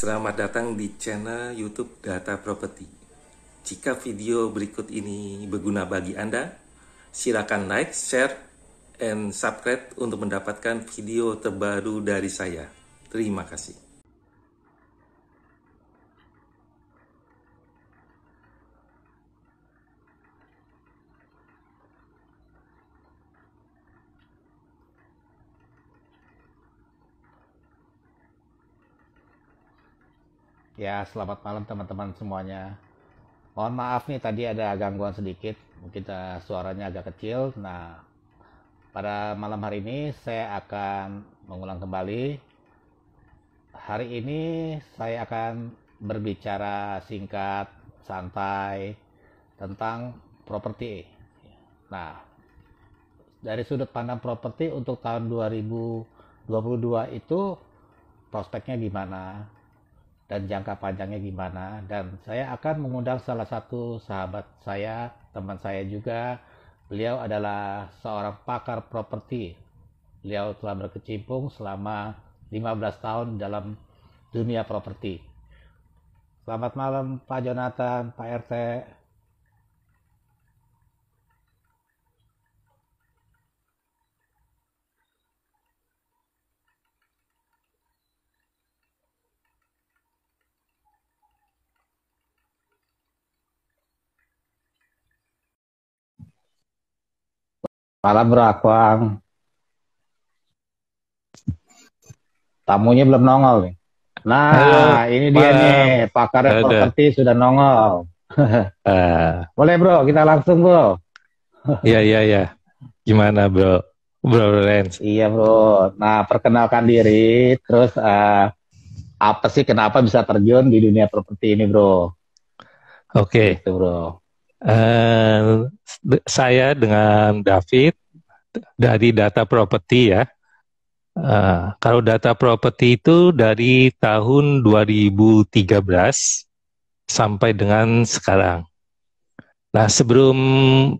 Selamat datang di channel YouTube Data Property. Jika video berikut ini berguna bagi Anda, silakan like, share, and subscribe untuk mendapatkan video terbaru dari saya. Terima kasih. Ya, selamat malam teman-teman semuanya. Mohon maaf nih tadi ada gangguan sedikit, mungkin eh, suaranya agak kecil. Nah, pada malam hari ini saya akan mengulang kembali. Hari ini saya akan berbicara singkat, santai tentang properti. Nah, dari sudut pandang properti untuk tahun 2022 itu prospeknya gimana? dan jangka panjangnya gimana dan saya akan mengundang salah satu sahabat saya teman saya juga beliau adalah seorang pakar properti beliau telah berkecimpung selama 15 tahun dalam dunia properti selamat malam Pak Jonathan Pak RT malam Kuang. Tamunya belum nongol nih. Nah, Halo, ini malam. dia nih, pakar properti sudah nongol. uh, Boleh bro, kita langsung bro. Iya, iya, iya. Gimana bro? Bro Lens. Iya bro. Nah, perkenalkan diri, terus uh, apa sih kenapa bisa terjun di dunia properti ini bro? Oke. Okay. Itu bro. Uh, saya dengan David dari data properti ya. Uh, kalau data properti itu dari tahun 2013 sampai dengan sekarang. Nah, sebelum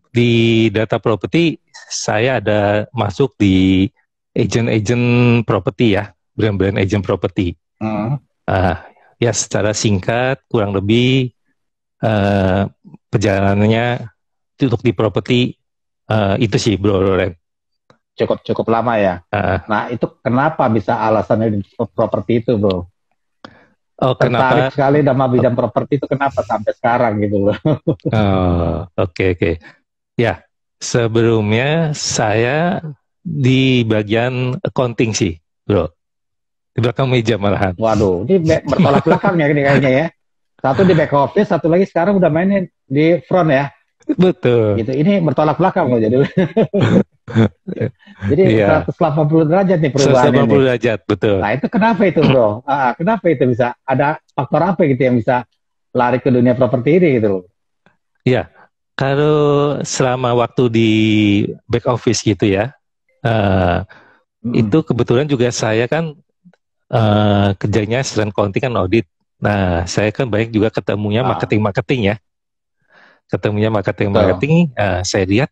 di data properti, saya ada masuk di agent-agent properti ya, brand-brand agent properti. Uh. Uh, ya, secara singkat, kurang lebih uh, perjalanannya untuk di properti uh, itu sih Bro Loren. Cukup cukup lama ya. Uh. Nah itu kenapa bisa alasannya di properti itu Bro? Oh, Tertarik kenapa? sekali sama bidang properti itu kenapa sampai sekarang gitu Bro? Oke oh, oke. Okay, okay. Ya sebelumnya saya di bagian accounting sih Bro. Di belakang meja malahan. Waduh, ini bertolak belakang ya ini kayaknya ya. Satu di back office, satu lagi sekarang udah mainin di front ya. Betul. Gitu. Ini bertolak belakang loh jadi. jadi iya. 180 derajat nih perubahan 180 ini. derajat, betul. Nah, itu kenapa itu, Bro? Uh, kenapa itu bisa ada faktor apa gitu yang bisa lari ke dunia properti ini gitu loh? Iya. Kalau selama waktu di back office gitu ya, uh, hmm. itu kebetulan juga saya kan uh, kerjanya selain konting kan audit. Nah, saya kan banyak juga ketemunya ah. marketing-marketing ya ketemunya marketing marketing oh. uh, saya lihat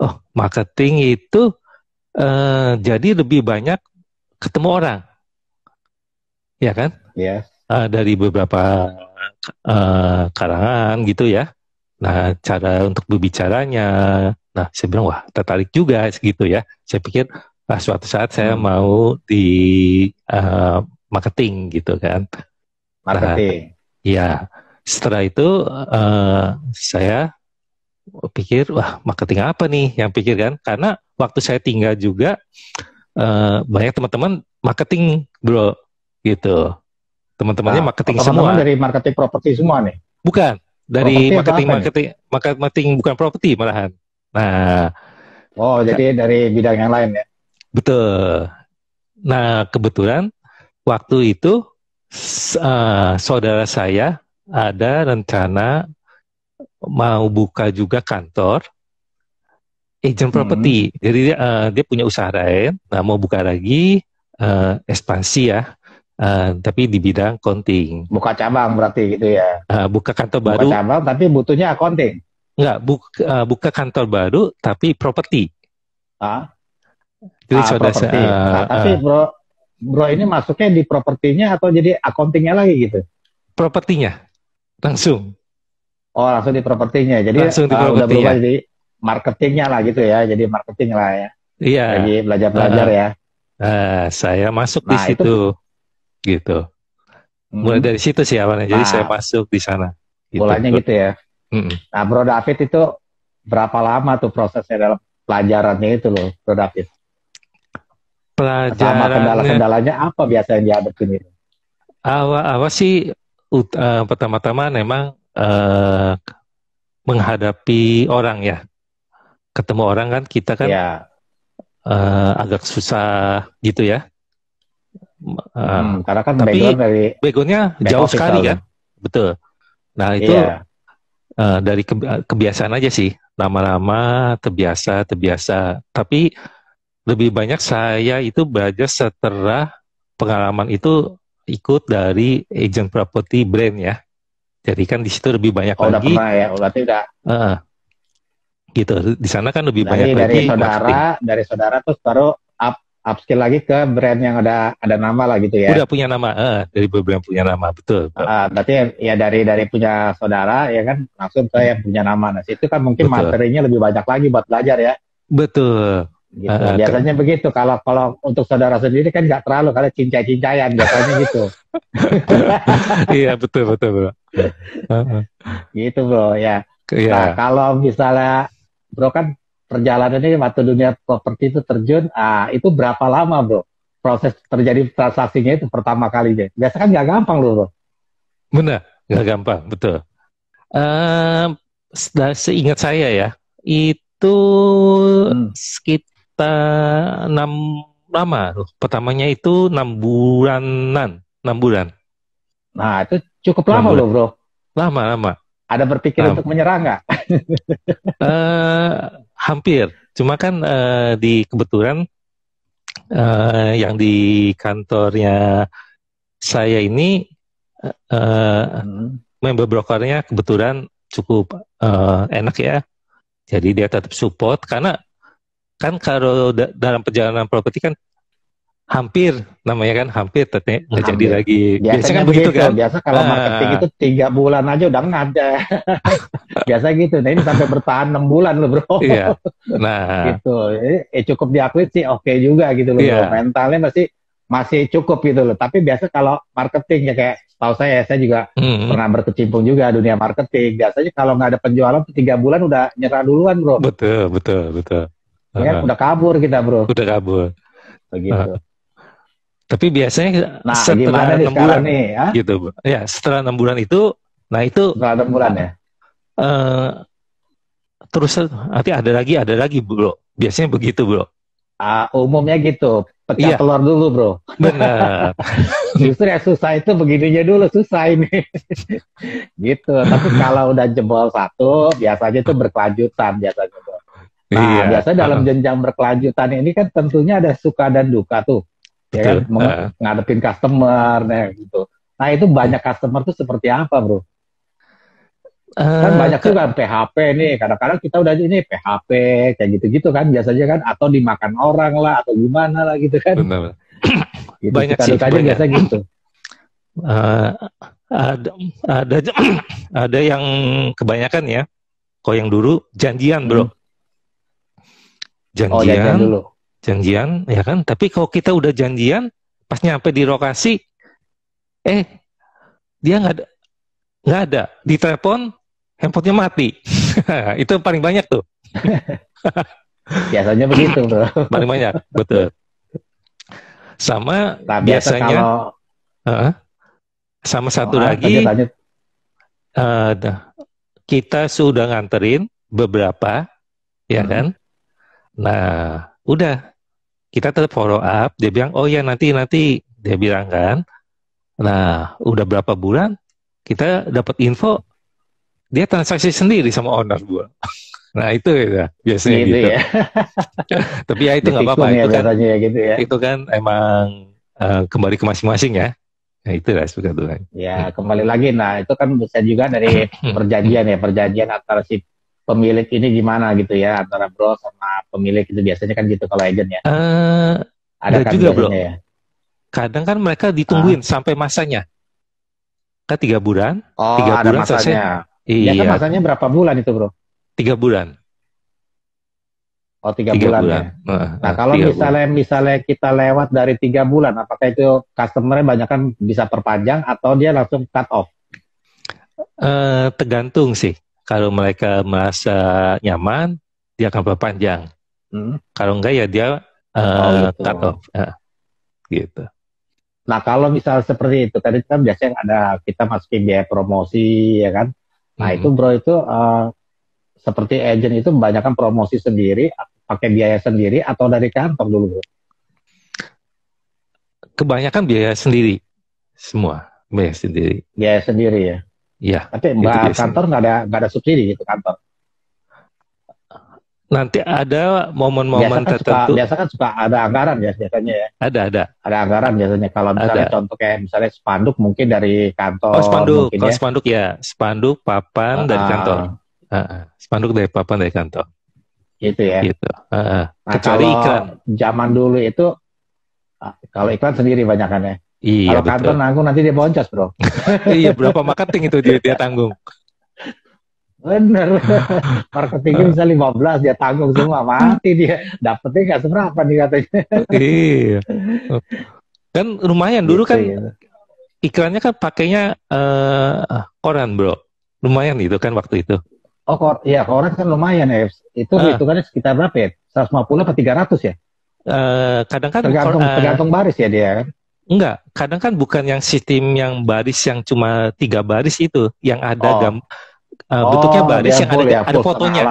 oh marketing itu uh, jadi lebih banyak ketemu orang ya kan yeah. Ya. uh, dari beberapa uh, eh, karangan gitu ya nah cara untuk berbicaranya nah saya bilang wah tertarik juga segitu ya saya pikir nah, suatu saat saya hmm. mau di uh, marketing gitu kan nah, marketing nah, ya setelah itu uh, saya pikir wah marketing apa nih yang pikir kan karena waktu saya tinggal juga uh, banyak teman-teman marketing bro gitu teman-temannya nah, marketing teman -teman semua dari marketing properti semua nih bukan dari property marketing marketing nih? marketing bukan properti malahan nah oh nah jadi dari bidang yang lain ya betul nah kebetulan waktu itu uh, saudara saya ada rencana mau buka juga kantor agent property. Hmm. Jadi uh, dia punya usaha lain, nah mau buka lagi uh, ekspansi ya. Uh, tapi di bidang accounting. Buka cabang berarti gitu ya. Uh, buka kantor buka baru. Buka cabang tapi butuhnya accounting. Enggak, buka, uh, buka kantor baru tapi properti. Ah. Jadi ah, saudara, Uh, nah, tapi bro bro ini masuknya di propertinya atau jadi accountingnya lagi gitu? Propertinya. Langsung. Oh, langsung di propertinya. Jadi langsung di uh, udah berubah ya. jadi marketingnya lah gitu ya. Jadi marketing lah ya. Iya. Lagi belajar-belajar uh, ya. Uh, saya masuk nah, di situ. Itu... Gitu. Hmm. Mulai dari situ sih awalnya. Jadi nah, saya masuk di sana. Gitu. Mulanya gitu ya. Mm Nah, Bro David itu berapa lama tuh prosesnya dalam pelajarannya itu loh, Bro David? Pelajaran. Sama kendala-kendalanya apa biasanya dihadapi itu? Awal-awal sih uh, pertama-tama memang uh, menghadapi orang ya. Ketemu orang kan kita kan yeah. Iya. uh, agak susah gitu ya. Uh, karena kan tapi background dari backgroundnya jauh sekali kan, betul. Nah itu yeah. Iya. uh, dari eh, kebiasaan aja sih, lama-lama terbiasa terbiasa. Tapi lebih banyak saya itu belajar setelah pengalaman itu ikut dari agent property brand ya. Jadi kan di situ lebih banyak oh, lagi. Udah pernah ya, berarti udah. Uh, gitu. Di sana kan lebih Lagi nah, banyak dari lagi saudara, marketing. dari saudara terus baru up upskill lagi ke brand yang ada ada nama lah gitu ya. Udah punya nama, uh, dari brand punya nama, betul. betul. Uh, berarti ya, ya dari dari punya saudara ya kan langsung ke yang punya nama. Nah, itu kan mungkin betul. materinya lebih banyak lagi buat belajar ya. Betul. Gitu. Uh, biasanya begitu. Kalau kalau untuk saudara sendiri kan nggak terlalu kalau cincai-cincayan biasanya gitu. iya betul betul bro. Uh, uh. gitu bro ya. Yeah. Nah kalau misalnya bro kan perjalanan ini waktu dunia properti itu terjun, ah itu berapa lama bro? Proses terjadi transaksinya itu pertama kalinya. Biasa kan nggak gampang loh bro. Benar, nggak gampang betul. Uh, seingat saya ya itu hmm. sekit enam lama loh. Pertamanya itu enam bulanan, enam bulan. Nah itu cukup lama loh bro. Lama lama. Ada berpikir lama. untuk menyerang nggak? uh, hampir. Cuma kan uh, di kebetulan uh, yang di kantornya saya ini uh, hmm. member brokernya kebetulan cukup uh, enak ya. Jadi dia tetap support karena kan kalau da dalam perjalanan properti kan hampir namanya kan hampir tapi nggak jadi lagi biasanya, biasanya kan begitu, begitu kan biasa kalau ah. marketing itu tiga bulan aja udah nggak ada biasa gitu nah ini sampai bertahan enam bulan loh bro iya. nah gitu eh cukup diakui sih oke okay juga gitu loh iya. mentalnya masih masih cukup gitu loh tapi biasa kalau marketing ya kayak tahu saya saya juga hmm. pernah berkecimpung juga dunia marketing biasanya kalau nggak ada penjualan tiga bulan udah nyerah duluan bro betul betul betul Ya Uh, udah kabur kita bro. Udah kabur. Begitu. Uh, tapi biasanya nah, setelah enam bulan nih, ya? gitu, bro. ya setelah enam bulan itu, nah itu setelah enam bulan ya. Uh, terus nanti ada lagi, ada lagi bro. Biasanya begitu bro. Uh, umumnya gitu, pecah iya. telur dulu bro. Benar. Justru ya susah itu begininya dulu susah ini. gitu. Tapi kalau udah jebol satu, biasanya itu berkelanjutan biasanya. Nah, iya. biasa dalam jenjang berkelanjutan ini kan tentunya ada suka dan duka tuh. Ya kan? Uh. Ngadepin customer nah gitu. Nah, itu banyak customer tuh seperti apa, Bro? Uh, kan eh, banyak tuh kan PHP nih kadang-kadang kita udah ini PHP kayak gitu-gitu kan biasanya kan atau dimakan orang lah atau gimana lah gitu kan benar gitu, banyak sih banyak. biasa gitu uh, ada ada ada yang kebanyakan ya kok yang dulu janjian bro hmm janjian, oh, ya, dulu. janjian, ya kan? Tapi kalau kita udah janjian, pas nyampe di lokasi, eh dia nggak ada, nggak ada, di telepon handphonenya mati. itu paling banyak tuh. biasanya begitu, bro. paling banyak, betul. Sama nah, biasanya, kalau... uh, sama satu oh, ah, lagi, lanjut, lanjut. Uh, kita sudah nganterin beberapa, ya hmm. kan? Nah, udah kita tetap follow up. Dia bilang, oh ya nanti nanti dia bilang kan. Nah, udah berapa bulan kita dapat info dia transaksi sendiri sama owner gua Nah itu ya biasanya gitu. gitu. Ya. Tapi ya itu nggak apa-apa ya, itu kan. Ya, gitu ya. Itu kan emang uh, kembali ke masing-masing ya. Nah itu lah sebetulnya. Ya kembali lagi. Nah itu kan bisa juga dari perjanjian ya perjanjian antara si pemilik ini gimana gitu ya antara bro sama pemilik itu biasanya kan gitu kalau agent ya. Uh, ada kan juga belum. Ya? Kadang kan mereka ditungguin ah. sampai masanya. Kan tiga bulan, oh, tiga ada bulan masanya. selesai. Iya. Ya kan masanya berapa bulan itu bro? Tiga bulan. Oh tiga, tiga bulan, bulan ya. nah kalau misalnya bulan. misalnya kita lewat dari tiga bulan, apakah itu customernya banyak kan bisa perpanjang atau dia langsung cut off? Uh, tergantung sih. Kalau mereka merasa nyaman, dia akan perpanjang. Hmm. Kalau enggak ya dia uh, oh, gitu. cut off. Uh, gitu. Nah kalau misal seperti itu, kan tadi kan biasanya ada kita masukin biaya promosi ya kan. Nah hmm. itu bro itu uh, seperti agent itu kebanyakan promosi sendiri, pakai biaya sendiri atau dari kantor dulu bro? Kebanyakan biaya sendiri, semua biaya sendiri. Biaya sendiri ya. Iya. Tapi mbak kantor nggak ada nggak ada subsidi gitu kantor. Nanti ada momen-momen biasa kan tertentu. Suka, biasa kan suka ada anggaran ya biasanya ya. Ada ada. Ada anggaran biasanya kalau misalnya ada. contoh kayak misalnya spanduk mungkin dari kantor. Oh spanduk, kalau ya. spanduk ya spanduk papan uh, dari ah. kantor. Uh, uh, spanduk dari papan dari kantor. Gitu ya. Gitu. Uh, uh. Nah, Kecuali kalau iklan. Zaman dulu itu kalau iklan sendiri banyakannya. Iya, kalau kantor nanggung nanti dia boncos bro. iya berapa marketing itu dia, dia tanggung. Bener. Marketingnya bisa 15, dia tanggung semua. Mati dia. Dapetnya nggak seberapa nih katanya. iya. Kan lumayan. Dulu gitu kan ya. iklannya kan pakainya uh, eh, ah, koran bro. Lumayan itu kan waktu itu. Oh kor ya koran kan lumayan ya. Itu ah. itu kan sekitar berapa ya? 150 atau 300 ya? Uh, kadang kan tergantung, uh, tergantung baris ya dia kan? Enggak, kadang kan bukan yang sistem yang baris yang cuma tiga baris itu, yang ada oh. gam uh, bentuknya baris yang ada, ya, ada fotonya.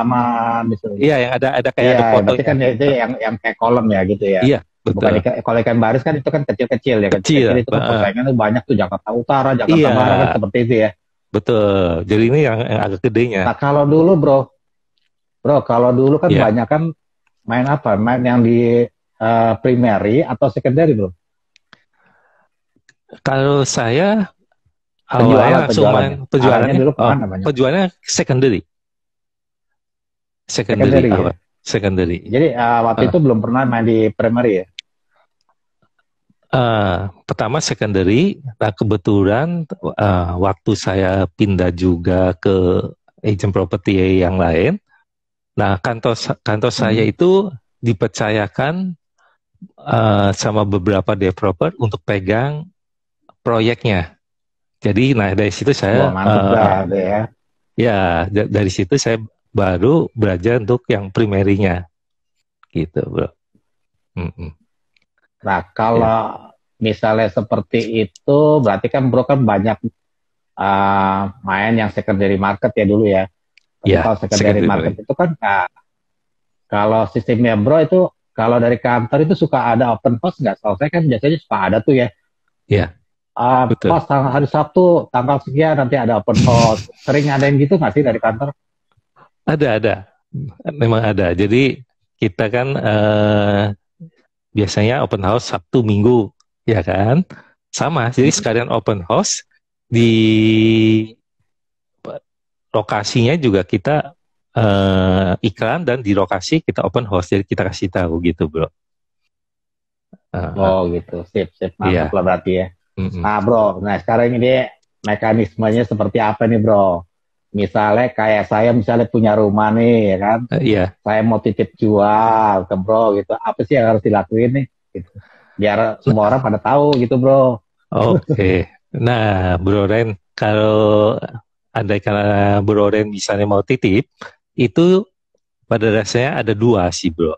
Gitu. Iya, yang ada ada kayak ya, ada Iya, kan itu yang yang kayak kolom ya gitu ya. Iya. Betul. Bukan kalau ikan baris kan itu kan kecil-kecil ya. Kecil. kecil itu kan persaingannya banyak tuh Jakarta Utara, Jakarta iya. Barat kan seperti itu ya. Betul. Jadi ini yang, yang agak gedenya. Nah, kalau dulu bro, bro kalau dulu kan yeah. banyak kan main apa? Main yang di uh, primary atau secondary bro? Kalau saya Penjualan, langsung ya. penjualan. main penjualannya, ya? dulu oh, namanya? penjualannya secondary. Secondary, secondary, ya? Jadi ah, waktu ah. itu belum pernah main di primary ya? Uh, pertama secondary, nah kebetulan uh, waktu saya pindah juga ke agent property yang lain, nah kantor kantor saya hmm. itu dipercayakan uh, sama beberapa developer untuk pegang proyeknya. Jadi nah dari situ saya uh, ya. Ya, dari situ saya baru belajar untuk yang primernya Gitu, Bro. Mm -mm. Nah, kalau ya. misalnya seperti itu berarti kan Bro kan banyak uh, main yang secondary market ya dulu ya. Tapi ya, kalau secondary, secondary market itu kan nah, kalau sistemnya Bro itu kalau dari kantor itu suka ada open house nggak? Soalnya kan biasanya suka ada tuh ya. Iya uh, Betul. pas hari Sabtu tanggal sekian nanti ada open house. Sering ada yang gitu nggak sih dari kantor? Ada ada, memang ada. Jadi kita kan uh, biasanya open house Sabtu Minggu ya kan, sama. Jadi sekalian open house di lokasinya juga kita uh, iklan dan di lokasi kita open house jadi kita kasih tahu gitu bro. Uh, oh gitu, sip sip mantap yeah. lah berarti ya. Mm-hmm. Nah bro, nah sekarang ini mekanismenya seperti apa nih bro? Misalnya kayak saya misalnya punya rumah nih ya kan, uh, iya. saya mau titip jual ke bro gitu, apa sih yang harus dilakuin nih? Gitu. Biar semua orang pada tahu gitu bro. Oke, okay. nah bro Ren, kalau andai karena bro Ren misalnya mau titip, itu pada dasarnya ada dua sih bro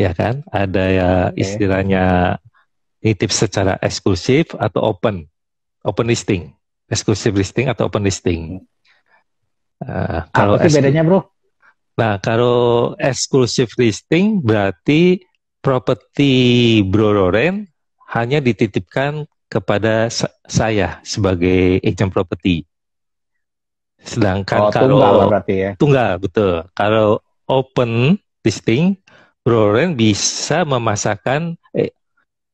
ya kan ada ya istilahnya nitip secara eksklusif atau open open listing eksklusif listing atau open listing uh, kalau apa bedanya bro nah kalau eksklusif listing berarti properti Bro Loren hanya dititipkan kepada saya sebagai agent properti. Sedangkan oh, kalau tunggal berarti ya. Tunggal betul. Kalau open listing, Broren bisa memasakkan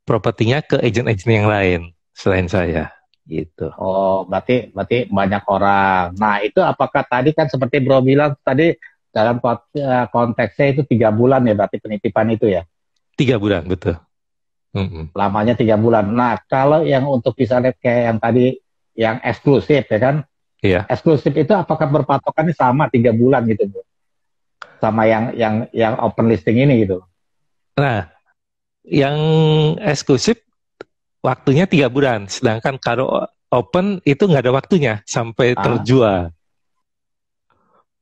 propertinya ke agent-agent yang lain selain saya gitu. Oh, berarti berarti banyak orang. Nah, itu apakah tadi kan seperti Bro bilang tadi dalam eh, konteksnya itu tiga bulan ya berarti penitipan itu ya? Tiga bulan betul. Mm-mm. Lamanya tiga bulan. Nah, kalau yang untuk bisa lihat kayak yang tadi yang eksklusif ya kan? Iya. Eksklusif itu apakah berpatokannya sama tiga bulan gitu, Bu? Sama yang yang yang open listing ini gitu. Nah, yang eksklusif waktunya tiga bulan, sedangkan kalau open itu nggak ada waktunya sampai ah. terjual.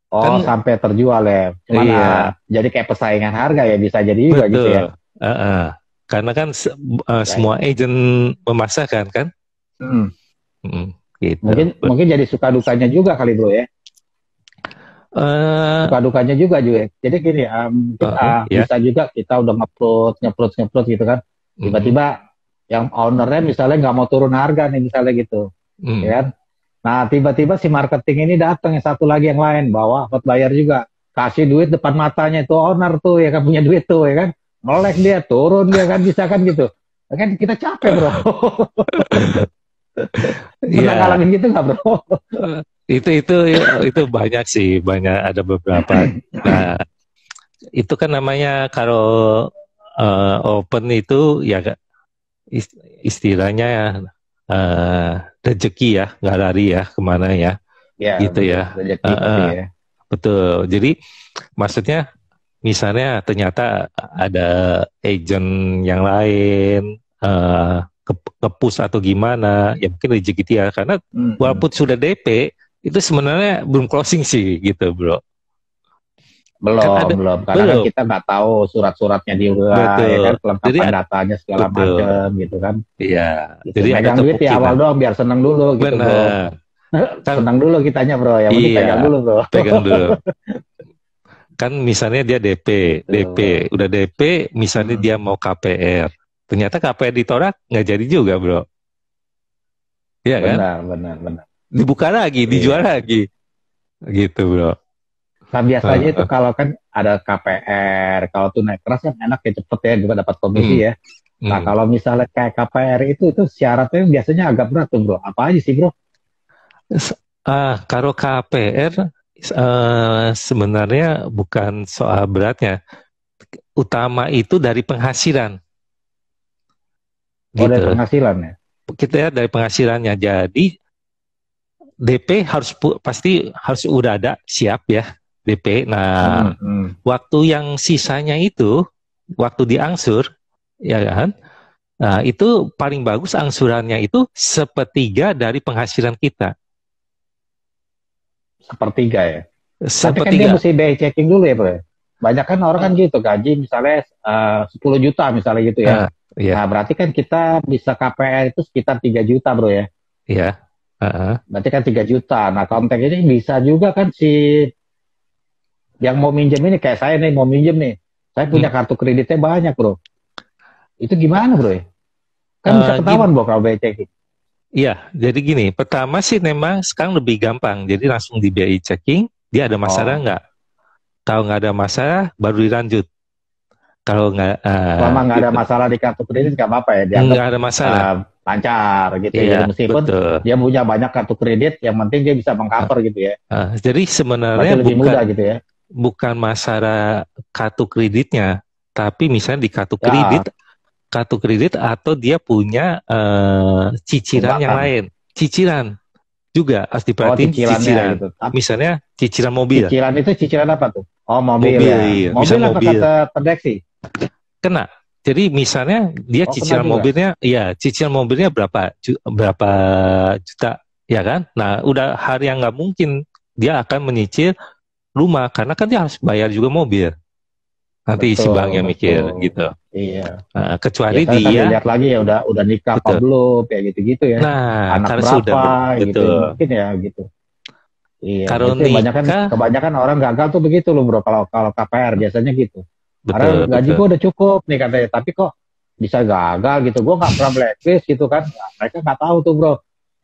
Oh, kan, sampai terjual ya. Cuman iya. Ah, jadi kayak persaingan harga ya bisa jadi juga gitu Betul. gitu ya. Uh -uh. Karena kan uh, ya. semua agent memasarkan kan. Hmm. Hmm, gitu. Mungkin Betul. mungkin jadi suka dukanya juga kali bro ya suka eh, dukanya juga juga ya. jadi gini um, kita uh, yeah. bisa juga kita udah ngeplot ngeplot ngeplot gitu kan tiba-tiba mm -hmm. yang ownernya misalnya nggak mau turun harga nih misalnya gitu mm. ya kan nah tiba-tiba si marketing ini datang yang satu lagi yang lain bawa hot buyer juga kasih duit depan matanya itu owner tuh ya kan punya duit tuh ya kan melek dia turun dia kan bisa kan gitu ya kan kita capek bro pernah yeah. ngalamin gitu nggak bro itu itu itu banyak sih banyak ada beberapa nah itu kan namanya kalau uh, open itu ya istilahnya uh, eh, rezeki ya nggak lari ya kemana ya, ya gitu ya. uh, ya betul jadi maksudnya misalnya ternyata ada agent yang lain uh, ke, ke atau gimana ya mungkin rezeki dia karena hmm. hmm. walaupun sudah DP itu sebenarnya belum closing sih gitu bro belum kan ada, belum karena kan belum. kita nggak tahu surat-suratnya di luar ya kan kelengkapan jadi, datanya segala macam gitu kan iya gitu. jadi pegang duit ya awal doang biar seneng dulu gitu Bener. bro kan- Seneng dulu kitanya bro ya iya, pegang dulu bro pegang dulu kan misalnya dia DP gitu. DP udah DP misalnya hmm. dia mau KPR ternyata KPR ditolak nggak jadi juga bro Iya kan benar benar benar dibuka lagi, iya. dijual lagi. Gitu, Bro. Nah, biasanya uh, itu ah. kalau kan ada KPR, kalau tuh naik keras kan enak ya cepet ya juga dapat komisi hmm. ya. Nah, hmm. kalau misalnya kayak KPR itu itu syaratnya biasanya agak berat tuh, Bro. Apa aja sih, Bro? Ah, kalau KPR uh, eh, sebenarnya bukan soal beratnya. Utama itu dari penghasilan. Oh, dari gitu. penghasilan ya? Kita lihat dari penghasilannya. Jadi DP harus pasti harus udah ada siap ya DP. Nah, hmm, hmm. waktu yang sisanya itu waktu diangsur ya kan? Nah, itu paling bagus angsurannya itu sepertiga dari penghasilan kita. Sepertiga ya. Sepertiga. Tapi kan dia mesti checking dulu ya, Bro. Ya? Banyak kan orang kan ah. gitu gaji misalnya eh, uh, 10 juta misalnya gitu ya. Uh, yeah. Iya. Nah, berarti kan kita bisa KPR itu sekitar 3 juta, Bro ya. Iya. Yeah. Uh-huh. Berarti kan tiga juta. Nah, kontak ini bisa juga kan si yang mau minjem ini kayak saya nih mau minjem nih. Saya punya hmm. kartu kreditnya banyak, Bro. Itu gimana, Bro? Kan uh, bisa eh, ketahuan, Bro, kalau biaya checking. Iya, jadi gini, pertama sih memang sekarang lebih gampang. Jadi langsung di BI checking, dia ada masalah oh. nggak? Tahu nggak ada masalah, baru dilanjut. Kalau nggak... Uh, Selama nggak ada masalah di kartu kredit, nggak apa-apa ya? Nggak ada masalah. Uh, lancar gitu ya. iya, ya. Meskipun betul. dia punya banyak kartu kredit, yang penting dia bisa mengcover uh, gitu ya. Uh, jadi sebenarnya lebih bukan, mudah gitu ya. Bukan masalah kartu kreditnya, tapi misalnya di kartu ya. kredit, ya. kartu kredit atau dia punya uh, cicilan yang lain, cicilan juga harus oh, diperhatiin oh, cicilan. Gitu. misalnya cicilan mobil. Cicilan itu cicilan apa tuh? Oh mobil. Mobil, ya. iya. mobil apa kata terdeksi? Kena jadi misalnya dia oh, cicilan mobilnya, ya cicilan mobilnya berapa ju, berapa juta, ya kan? Nah, udah hari yang nggak mungkin dia akan menyicil rumah karena kan dia harus bayar juga mobil. Nanti betul, si bank yang mikir betul. gitu. Iya. Nah, kecuali ya, dia lihat lagi ya udah udah nikah apa belum kayak gitu-gitu ya. Nah, anak berapa sudah, gitu. Ya, betul. Mungkin ya gitu. Iya. Karena gitu ya, kebanyakan kebanyakan orang gagal tuh begitu loh Bro kalau kalau KPR biasanya gitu. Karena betul, gaji gue udah cukup nih katanya, tapi kok bisa gagal gitu. Gue nggak pernah blacklist gitu kan. Nah, mereka nggak tahu tuh bro.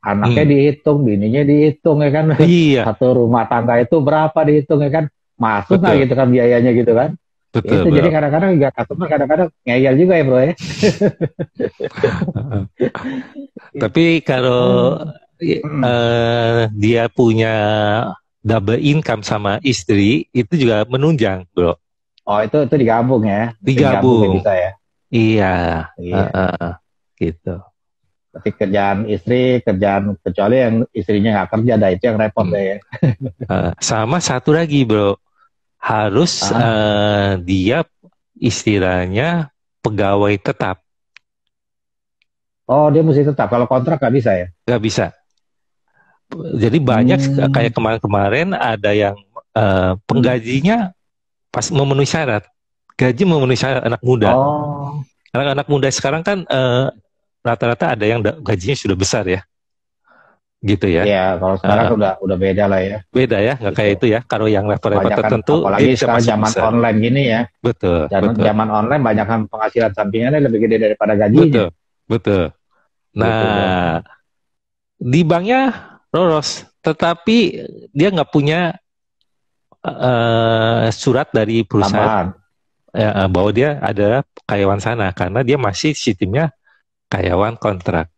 Anaknya hmm. dihitung, bininya dihitung ya kan. Iya. Satu rumah tangga itu berapa dihitung ya kan. Masuk nggak gitu kan biayanya gitu kan. Betul, itu jadi kadang-kadang gak customer kadang-kadang ngeyel juga ya bro ya. Tapi kalau hmm. uh, dia punya double income sama istri itu juga menunjang bro. Oh itu itu digabung ya? Digabung. bisa ya? Iya. Iya. Uh, uh, uh, gitu. Tapi kerjaan istri, kerjaan kecuali yang istrinya nggak kerja, dah itu yang repot hmm. deh. Ya. uh, sama satu lagi bro, harus ah. uh, dia istilahnya pegawai tetap. Oh dia mesti tetap. Kalau kontrak nggak bisa ya? Nggak bisa. Jadi banyak hmm. kayak kemarin-kemarin ada yang uh, penggajinya pas memenuhi syarat gaji memenuhi syarat anak muda oh. karena anak muda sekarang kan rata eh, rata-rata ada yang gajinya sudah besar ya gitu ya. Iya, kalau sekarang uh, udah udah beda lah ya. Beda ya, nggak gitu. kayak itu ya. Kalau yang level-level tertentu, apalagi eh, sekarang zaman besar. online gini ya. Betul. dan betul. zaman online banyak penghasilan sampingannya lebih gede daripada gaji Betul, betul. Nah, betul, di banknya lolos, tetapi dia nggak punya uh, surat dari perusahaan ya eh, bahwa dia ada karyawan sana karena dia masih sistemnya karyawan kontrak.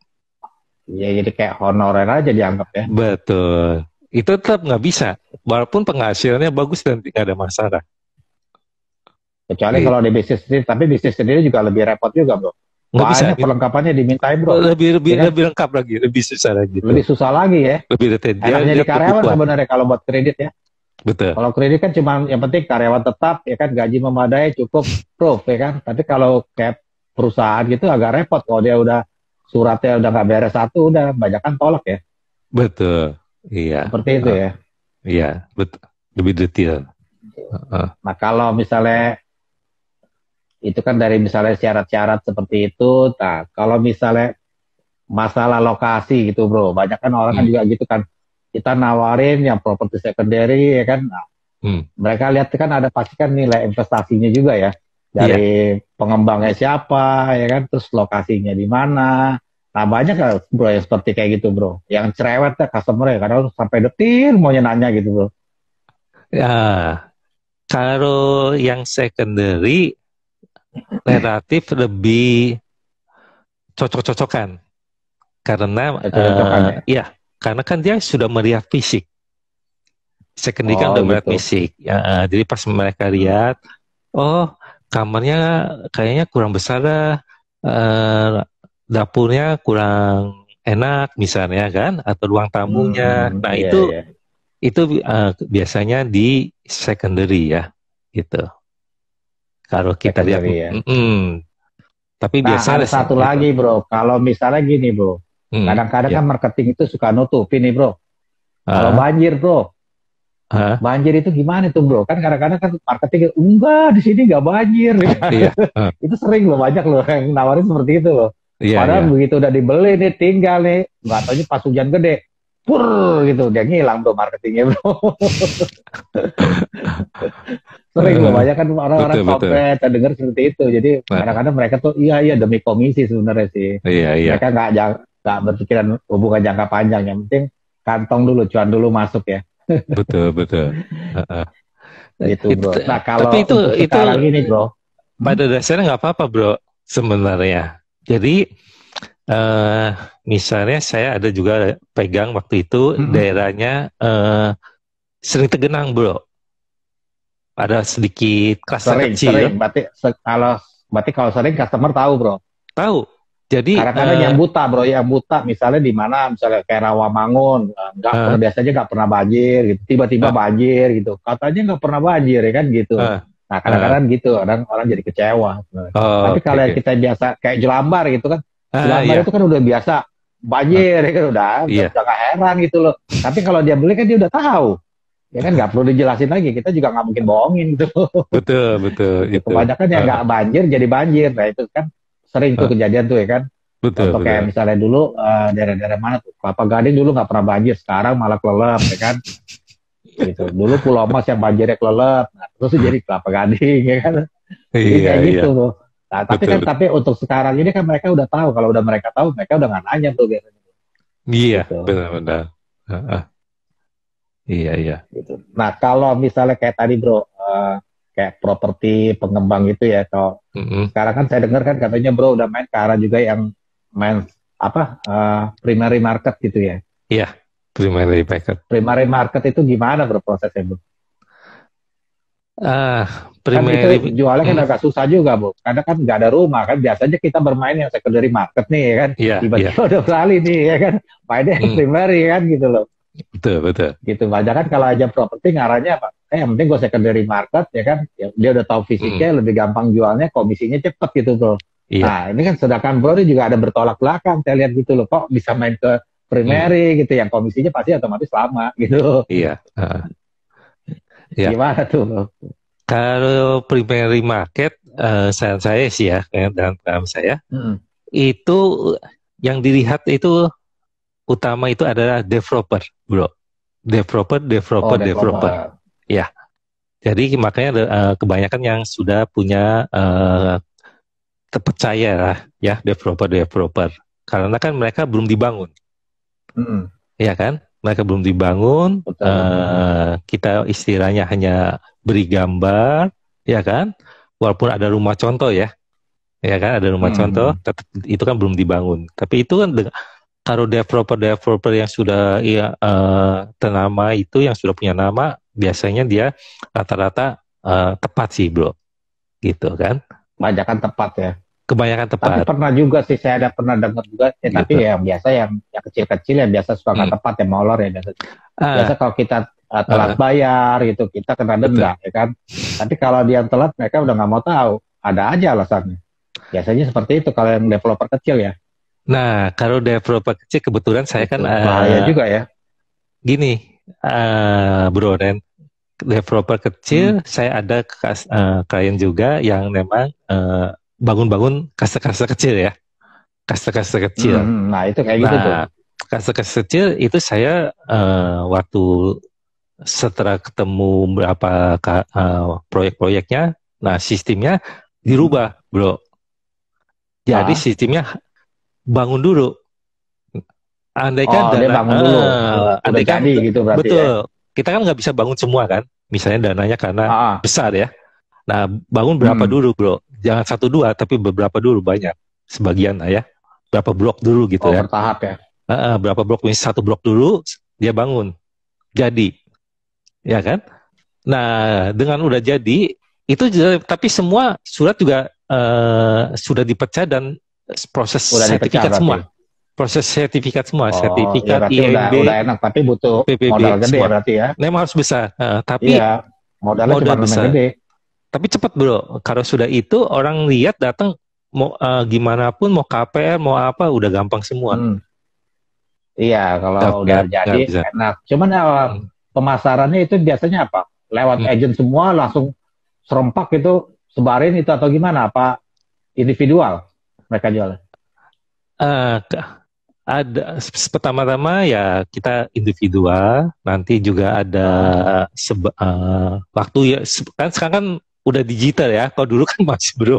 Iya, jadi kayak honorer aja dianggap ya. Betul. Itu tetap nggak bisa, walaupun penghasilannya bagus dan tidak ada masalah. Kecuali iya. kalau di bisnis sendiri, tapi bisnis sendiri juga lebih repot juga, bro. Nggak bisa. Perlengkapannya diminta bro. Lebih lebih ya. lebih lengkap lagi, lebih susah lagi. Lebih susah lagi ya. Lebih detail. Enaknya di karyawan sebenarnya kalau buat kredit ya. Betul. Kalau kredit kan cuma yang penting karyawan tetap ya kan gaji memadai cukup proof ya kan. Tapi kalau kayak perusahaan gitu agak repot kalau dia udah suratnya udah nggak beres satu udah banyak kan tolak ya. Betul. Iya. Seperti itu uh, ya. Iya, betul. Lebih detail. Uh. Nah, kalau misalnya itu kan dari misalnya syarat-syarat seperti itu. Nah, kalau misalnya masalah lokasi gitu, Bro. Banyak kan orang kan hmm. kan juga gitu kan kita nawarin yang properti secondary ya kan nah, hmm. mereka lihat kan ada pasti kan nilai investasinya juga ya dari yeah. pengembangnya siapa ya kan terus lokasinya di mana nah banyak bro yang seperti kayak gitu bro yang cerewet ya customer ya karena sampai detil maunya nanya gitu bro ya kalau yang secondary relatif lebih cocok-cocokan karena cocok uh, eh, ya. ya karena kan dia sudah melihat fisik secondary kan kan oh, kan udah melihat gitu. fisik ya jadi pas mereka hmm. lihat oh kamarnya kayaknya kurang besar uh, dapurnya kurang enak misalnya kan atau ruang tamunya hmm, hmm nah iya, itu iya. itu uh, biasanya di secondary ya gitu kalau kita secondary lihat ya. mm, mm, tapi nah, biasanya ada satu lagi bro kalau misalnya gini bro Hmm, kadang-kadang yeah. kan marketing itu suka nutup ini bro. Kalau banjir bro, uh, Banjir itu gimana tuh bro? Kan kadang-kadang kan marketing enggak di sini nggak banjir. Yeah, iya, iya. uh. itu sering loh banyak loh yang nawarin seperti itu loh. yeah, Padahal yeah. begitu udah dibeli nih tinggal nih nggak tahu pas hujan gede pur gitu dia ngilang tuh marketingnya bro. sering loh banyak kan orang-orang kompet denger dengar seperti itu. Jadi nah. kadang-kadang mereka tuh iya iya demi komisi sebenarnya sih. Iya yeah, iya. Mereka nggak nggak berpikiran hubungan oh, jangka panjang yang penting kantong dulu cuan dulu masuk ya betul betul uh, uh. gitu bro itu, nah kalau tapi itu itu ini bro pada dasarnya nggak apa-apa bro sebenarnya jadi uh, misalnya saya ada juga pegang waktu itu hmm. daerahnya uh, eh, sering tergenang bro ada sedikit kluster kecil sering. berarti kalau berarti kalau sering customer tahu bro tahu jadi karena uh, eh, yang buta bro, yang buta misalnya di mana misalnya kayak Rawamangun, eh, nggak uh, pernah, biasanya nggak pernah banjir, gitu. tiba-tiba uh, banjir gitu, katanya nggak pernah banjir ya kan gitu. Uh, nah kadang-kadang uh, gitu orang orang jadi kecewa. Uh, Tapi kalau okay. kita biasa kayak Jelambar gitu kan, uh, Jelambar iya. itu kan udah biasa banjir uh, ya kan udah, iya. udah gak heran gitu loh. Tapi kalau dia beli kan dia udah tahu ya kan nggak perlu dijelasin lagi kita juga nggak mungkin bohongin tuh gitu. betul betul gitu. itu kebanyakan yang nggak banjir jadi banjir nah itu kan Sering tuh kejadian tuh ya kan. Betul. Contoh kayak misalnya dulu daerah daerah-daerah mana tuh Kelapa Gading dulu nggak pernah banjir, sekarang malah kelelep ya kan. gitu. Dulu Pulau Mas yang banjirnya kelelep, nah, terus jadi Kelapa Gading ya kan. Iya, kayak iya. gitu. Tuh. Nah, tapi kan betul. kan tapi untuk sekarang ini kan mereka udah tahu kalau udah mereka tahu mereka udah nggak nanya tuh biasanya. Iya, gitu. benar-benar. Uh, uh. Iya, iya. Gitu. Nah, kalau misalnya kayak tadi bro, uh, kayak properti pengembang itu ya kalau mm-hmm. sekarang kan saya dengar kan katanya bro udah main ke arah juga yang main apa uh, primary market gitu ya iya yeah, primary market primary market itu gimana bro prosesnya bro ah uh, primary kan itu jualnya kan mm. agak susah juga bro karena kan nggak ada rumah kan biasanya kita bermain yang secondary market nih ya kan yeah, tiba-tiba yeah. udah beralih nih ya kan mainnya mm. primary kan gitu loh betul betul gitu banyak kan kalau aja properti ngarahnya apa eh yang penting gue secondary market ya kan ya, dia udah tahu fisiknya hmm. lebih gampang jualnya komisinya cepet gitu tuh iya. nah ini kan sedangkan bro ini juga ada bertolak belakang saya lihat gitu loh kok bisa main ke primary hmm. gitu yang komisinya pasti otomatis lama gitu iya uh, yeah. gimana tuh kalau primary market uh, saya sih ya dalam paham saya hmm. itu yang dilihat itu utama itu adalah developer bro developer developer oh, developer, developer Ya, jadi makanya uh, kebanyakan yang sudah punya uh, terpercaya lah, ya developer-developer, karena kan mereka belum dibangun, mm -hmm. ya kan? Mereka belum dibangun, uh, kita istilahnya hanya beri gambar, ya kan? Walaupun ada rumah contoh ya, ya kan? Ada rumah mm -hmm. contoh, tetap, itu kan belum dibangun. Tapi itu kan kalau developer-developer yang sudah ya, uh, ternama itu, yang sudah punya nama, biasanya dia rata-rata uh, tepat sih bro gitu kan kebanyakan tepat ya kebanyakan tepat tapi pernah juga sih saya ada pernah dengar juga gitu. ya, gitu. tapi yang biasa yang yang kecil-kecil yang biasa suka nggak hmm. tepat ya molor ya biasa uh, biasa kalau kita uh, telat uh, bayar gitu kita kena denda ya kan tapi kalau dia telat mereka udah nggak mau tahu ada aja alasannya biasanya seperti itu kalau yang developer kecil ya nah kalau developer kecil kebetulan saya kan eh, bahaya juga ya gini uh, Bro Ren developer kecil hmm. saya ada kas, uh, klien juga yang memang bangun eh, bangun-bangun kasta-kasta kecil ya kasta-kasta kecil hmm, hmm, nah itu kayak gitu nah, gitu tuh kasta-kasta kecil itu saya uh, waktu setelah ketemu berapa uh, proyek-proyeknya nah sistemnya dirubah bro jadi ah. sistemnya bangun dulu andai kan oh, dana, dia bangun dulu. Uh, andai kan gitu berarti. Ya. Betul. Ya? Kita kan nggak bisa bangun semua kan? Misalnya dananya karena ah, ah. besar ya. Nah, bangun berapa hmm. dulu, Bro? Jangan satu dua tapi beberapa dulu banyak. Sebagian lah ya. Berapa blok dulu gitu oh, ya. bertahap ya. Uh, uh, berapa blok ini satu blok dulu dia bangun. Jadi. Ya kan? Nah, dengan udah jadi itu tapi semua surat juga uh, sudah dipecah dan proses sertifikat semua. Berarti. Ya? proses sertifikat semua, oh, sertifikat ya, IMB, udah, udah enak tapi butuh PPB, modal gede semua. Ya berarti ya. Memang harus besar. Uh, tapi iya, modalnya modal besar. gede. Tapi cepat bro, kalau sudah itu orang lihat datang mau uh, gimana pun mau KPR mau apa udah gampang semua. Hmm. Iya, kalau gak, udah gak, jadi gak enak. Cuman uh, pemasarannya itu biasanya apa? Lewat hmm. agent semua langsung serempak itu sebarin itu atau gimana? Apa individual mereka jual? Uh, eh, ada pertama-tama ya kita individual nanti juga ada seba, uh, waktu ya kan sekarang kan udah digital ya kalau dulu kan masih bro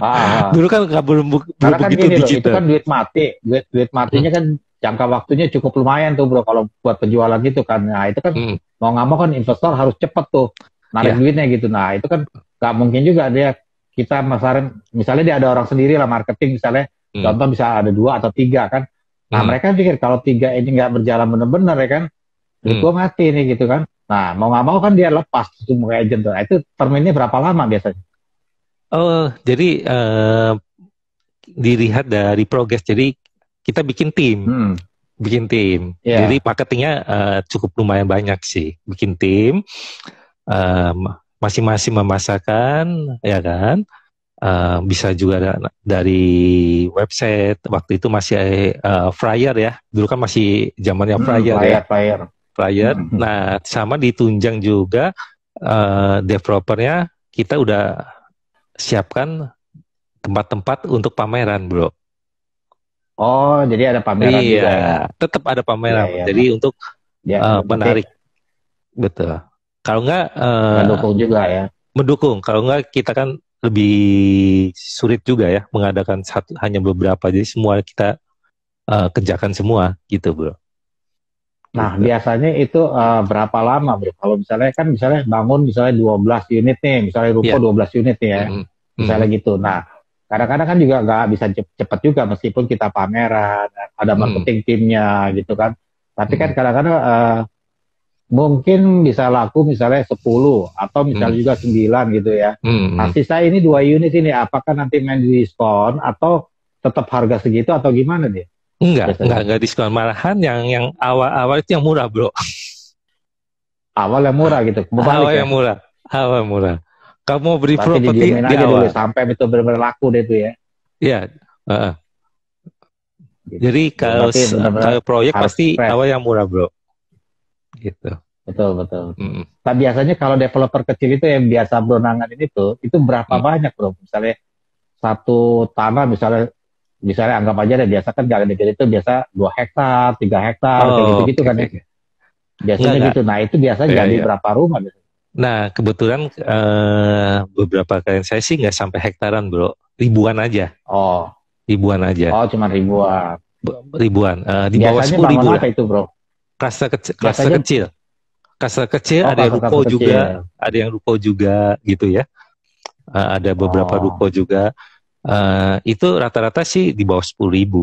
ah, ah, ah. dulu kan nggak belum karena kan begitu digital loh, itu kan duit mati duit duit matinya hmm. kan jangka waktunya cukup lumayan tuh bro kalau buat penjualan gitu kan nah itu kan hmm. mau nggak mau kan investor harus cepet tuh narik yeah. duitnya gitu nah itu kan nggak mungkin juga dia kita masarin misalnya dia ada orang sendiri lah marketing misalnya hmm. contoh bisa ada dua atau tiga kan Nah hmm. mereka pikir kalau tiga ini nggak berjalan benar-benar ya kan, hmm. gue mati nih gitu kan. Nah mau nggak mau kan dia lepas semua agent. Nah, itu terminnya berapa lama biasanya? Oh jadi uh, dilihat dari progres. Jadi kita bikin tim. Hmm bikin tim. Yeah. Jadi marketingnya uh, cukup lumayan banyak sih, bikin tim, eh, masing-masing um, masing -masing memasarkan, ya kan. Eh, bisa juga dari website waktu itu masih uh, eh, flyer ya dulu kan masih zamannya flyer hmm, ya flyer flyer hmm, hmm. nah sama ditunjang juga uh, developernya kita udah siapkan tempat-tempat untuk pameran bro oh jadi ada pameran iya, juga tetap ada pameran ya, ya, jadi untuk ya, uh, menarik betul kalau enggak uh, mendukung juga ya mendukung kalau enggak kita kan lebih sulit juga ya mengadakan satu hanya beberapa jadi semua kita uh, kerjakan semua gitu bro. Nah gitu. biasanya itu uh, berapa lama bro? Kalau misalnya kan misalnya bangun misalnya 12 unit nih misalnya iya. ruko yeah. 12 unit nih ya mm -hmm. misalnya mm -hmm. gitu. Nah kadang-kadang kan juga nggak bisa cepet juga meskipun kita pameran ada marketing mm -hmm. timnya gitu kan. Tapi mm -hmm. kan kadang-kadang uh, mungkin bisa laku misalnya 10 atau misalnya hmm. juga 9 gitu ya. Hmm. hmm. Nah, sisa ini dua unit ini apakah nanti main di diskon atau tetap harga segitu atau gimana dia Enggak, Biasanya. enggak, enggak diskon malahan yang yang awal-awal itu yang murah, Bro. Awal yang murah gitu. Kebalik, awal ya? yang murah. Awal murah. Kamu beri properti di dulu sampai itu benar-benar laku deh itu ya. Iya, uh, uh. Jadi kalau, kalau proyek pasti awal yang murah, Bro gitu betul betul mm. nah biasanya kalau developer kecil itu yang biasa berenangan ini tuh itu berapa mm. banyak bro misalnya satu tanah misalnya misalnya anggap aja deh biasa kan gak itu biasa dua hektar tiga hektar oh, kayak gitu gitu okay, kan ya biasanya Enggak. Iya, gitu nah itu biasanya yeah, jadi yeah. berapa rumah gitu. Nah, kebetulan uh, beberapa kalian saya sih nggak sampai hektaran, bro. Ribuan aja. Oh. Ribuan aja. Oh, cuma ribuan. ribuan. Uh, di bawah sepuluh ribu. Apa itu, bro? Kasta kecil, kasta kecil. Kasta kecil oh, ada yang ruko kecil. juga, ada yang ruko juga gitu ya. Uh, ada beberapa oh. ruko juga. Uh, itu rata-rata sih di bawah sepuluh ribu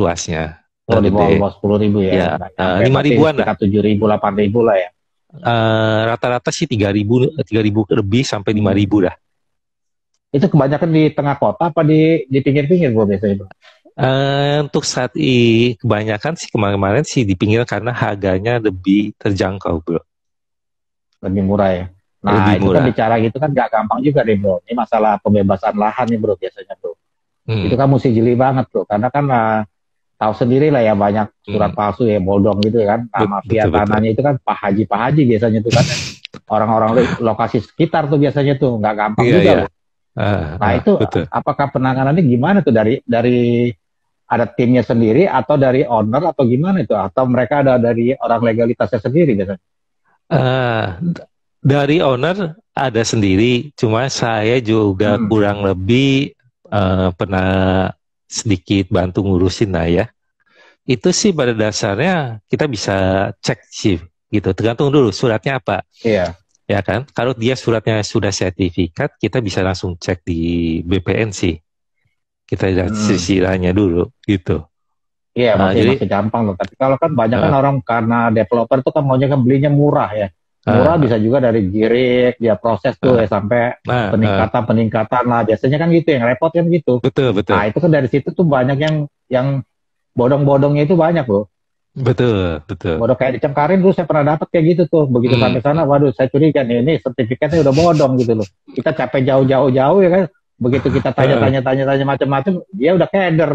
luasnya. Oh, di bawah sepuluh ribu ya. ya, nah, ya eh, lima ya, ribuan lah. Tujuh ribu, delapan ribu lah ya. Uh, rata-rata sih tiga ribu, tiga ribu lebih sampai lima ribu lah. Itu kebanyakan di tengah kota apa di di pinggir-pinggir bu biasanya? Uh, untuk saat ini kebanyakan sih kemarin-kemarin sih di pinggir karena harganya lebih terjangkau bro. Lebih murah ya. Nah lebih itu kan murah. kan bicara gitu kan gak gampang juga nih bro. Ini masalah pembebasan lahan nih bro biasanya bro. Hmm. Itu kan mesti jeli banget bro karena kan uh, tahu sendiri lah ya banyak surat hmm. palsu ya bodong gitu kan. Nah, mafia betul, tanahnya itu kan pak haji pak haji biasanya tuh kan orang-orang lokasi sekitar tuh biasanya tuh nggak gampang yeah, juga. Yeah. Loh. Uh, nah uh, itu betul. apakah penanganannya gimana tuh dari dari ada timnya sendiri atau dari owner atau gimana itu atau mereka ada dari orang legalitasnya sendiri biasanya? Uh, dari owner ada sendiri, cuma saya juga hmm. kurang lebih uh, pernah sedikit bantu ngurusin lah ya. Itu sih pada dasarnya kita bisa cek sih gitu, tergantung dulu suratnya apa. Iya. Yeah. Ya kan, kalau dia suratnya sudah sertifikat, kita bisa langsung cek di BPN sih kita hmm. silanya dulu gitu. Iya, nah, masih, jadi, masih gampang loh. Tapi kalau kan banyak kan uh, orang karena developer tuh kan maunya kan belinya murah ya. Murah uh, bisa juga dari girik, dia proses tuh uh, ya sampai peningkatan-peningkatan uh, lah. Biasanya kan gitu, yang repot kan gitu. Betul, betul. Nah, itu kan dari situ tuh banyak yang yang bodong-bodongnya itu banyak loh. Betul, betul. Bodoh kayak dicengkarin dulu saya pernah dapat kayak gitu tuh. Begitu hmm. sampai sana, waduh saya curiga nih, ini sertifikatnya udah bodong gitu loh. Kita capek jauh-jauh jauh ya kan begitu kita tanya tanya tanya tanya macam-macam dia udah keder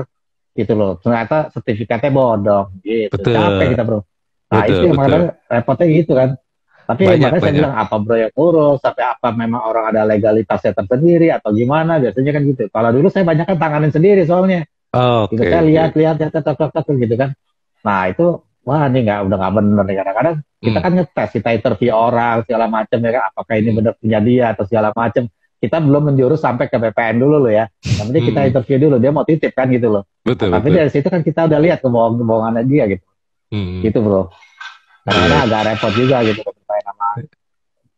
gitu loh ternyata sertifikatnya bodong gitu betul. capek kita bro nah betul, itu yang makanya repotnya gitu kan tapi banyak, makanya banyak. saya bilang apa bro yang urus sampai apa memang orang ada legalitasnya tersendiri atau gimana biasanya kan gitu kalau dulu saya banyak kan tanganin sendiri soalnya oh, gitu, okay. lihat, saya lihat lihat lihat gitu kan nah itu wah ini nggak udah nggak bener nih kadang-kadang kita hmm. kan ngetes kita interview orang segala macam ya kan apakah ini benar punya dia atau segala macam kita belum menjurus sampai ke BPN dulu loh ya. Nanti hmm. kita interview dulu dia mau titip kan gitu loh. Betul. tapi dari situ kan kita udah lihat kebohongan-kebohongan dia gitu. Hmm. Gitu bro. Karena yeah. agak repot juga gitu bermain sama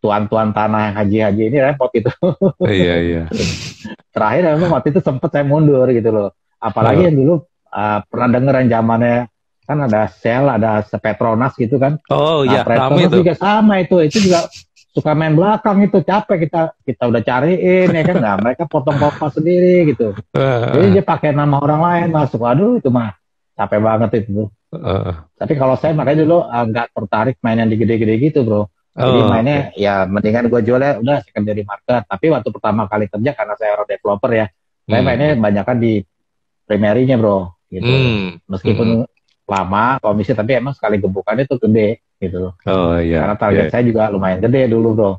tuan-tuan tanah yang haji-haji ini repot gitu. Iya iya. Terakhir memang waktu itu sempet saya mundur gitu loh. Apalagi Halo. yang dulu uh, pernah dengeran zamannya kan ada sel, ada Petronas gitu kan. Oh iya, nah, Petronas itu. juga sama itu. Itu juga suka main belakang itu capek kita kita udah cariin ya kan nggak mereka potong kopas sendiri gitu eh, jadi eh. dia pakai nama orang lain masuk aduh itu mah capek banget itu uh. tapi kalau saya makanya dulu ah, nggak uh, tertarik main yang gede-gede gitu bro jadi oh, mainnya okay. ya mendingan gue jualnya udah saya kan market tapi waktu pertama kali kerja karena saya orang developer ya saya hmm. mainnya banyak di primernya bro gitu hmm. meskipun hmm. lama komisi tapi emang sekali gebukannya itu gede gitu loh. Oh iya. Karena target yeah. saya juga lumayan gede dulu bro. Oh.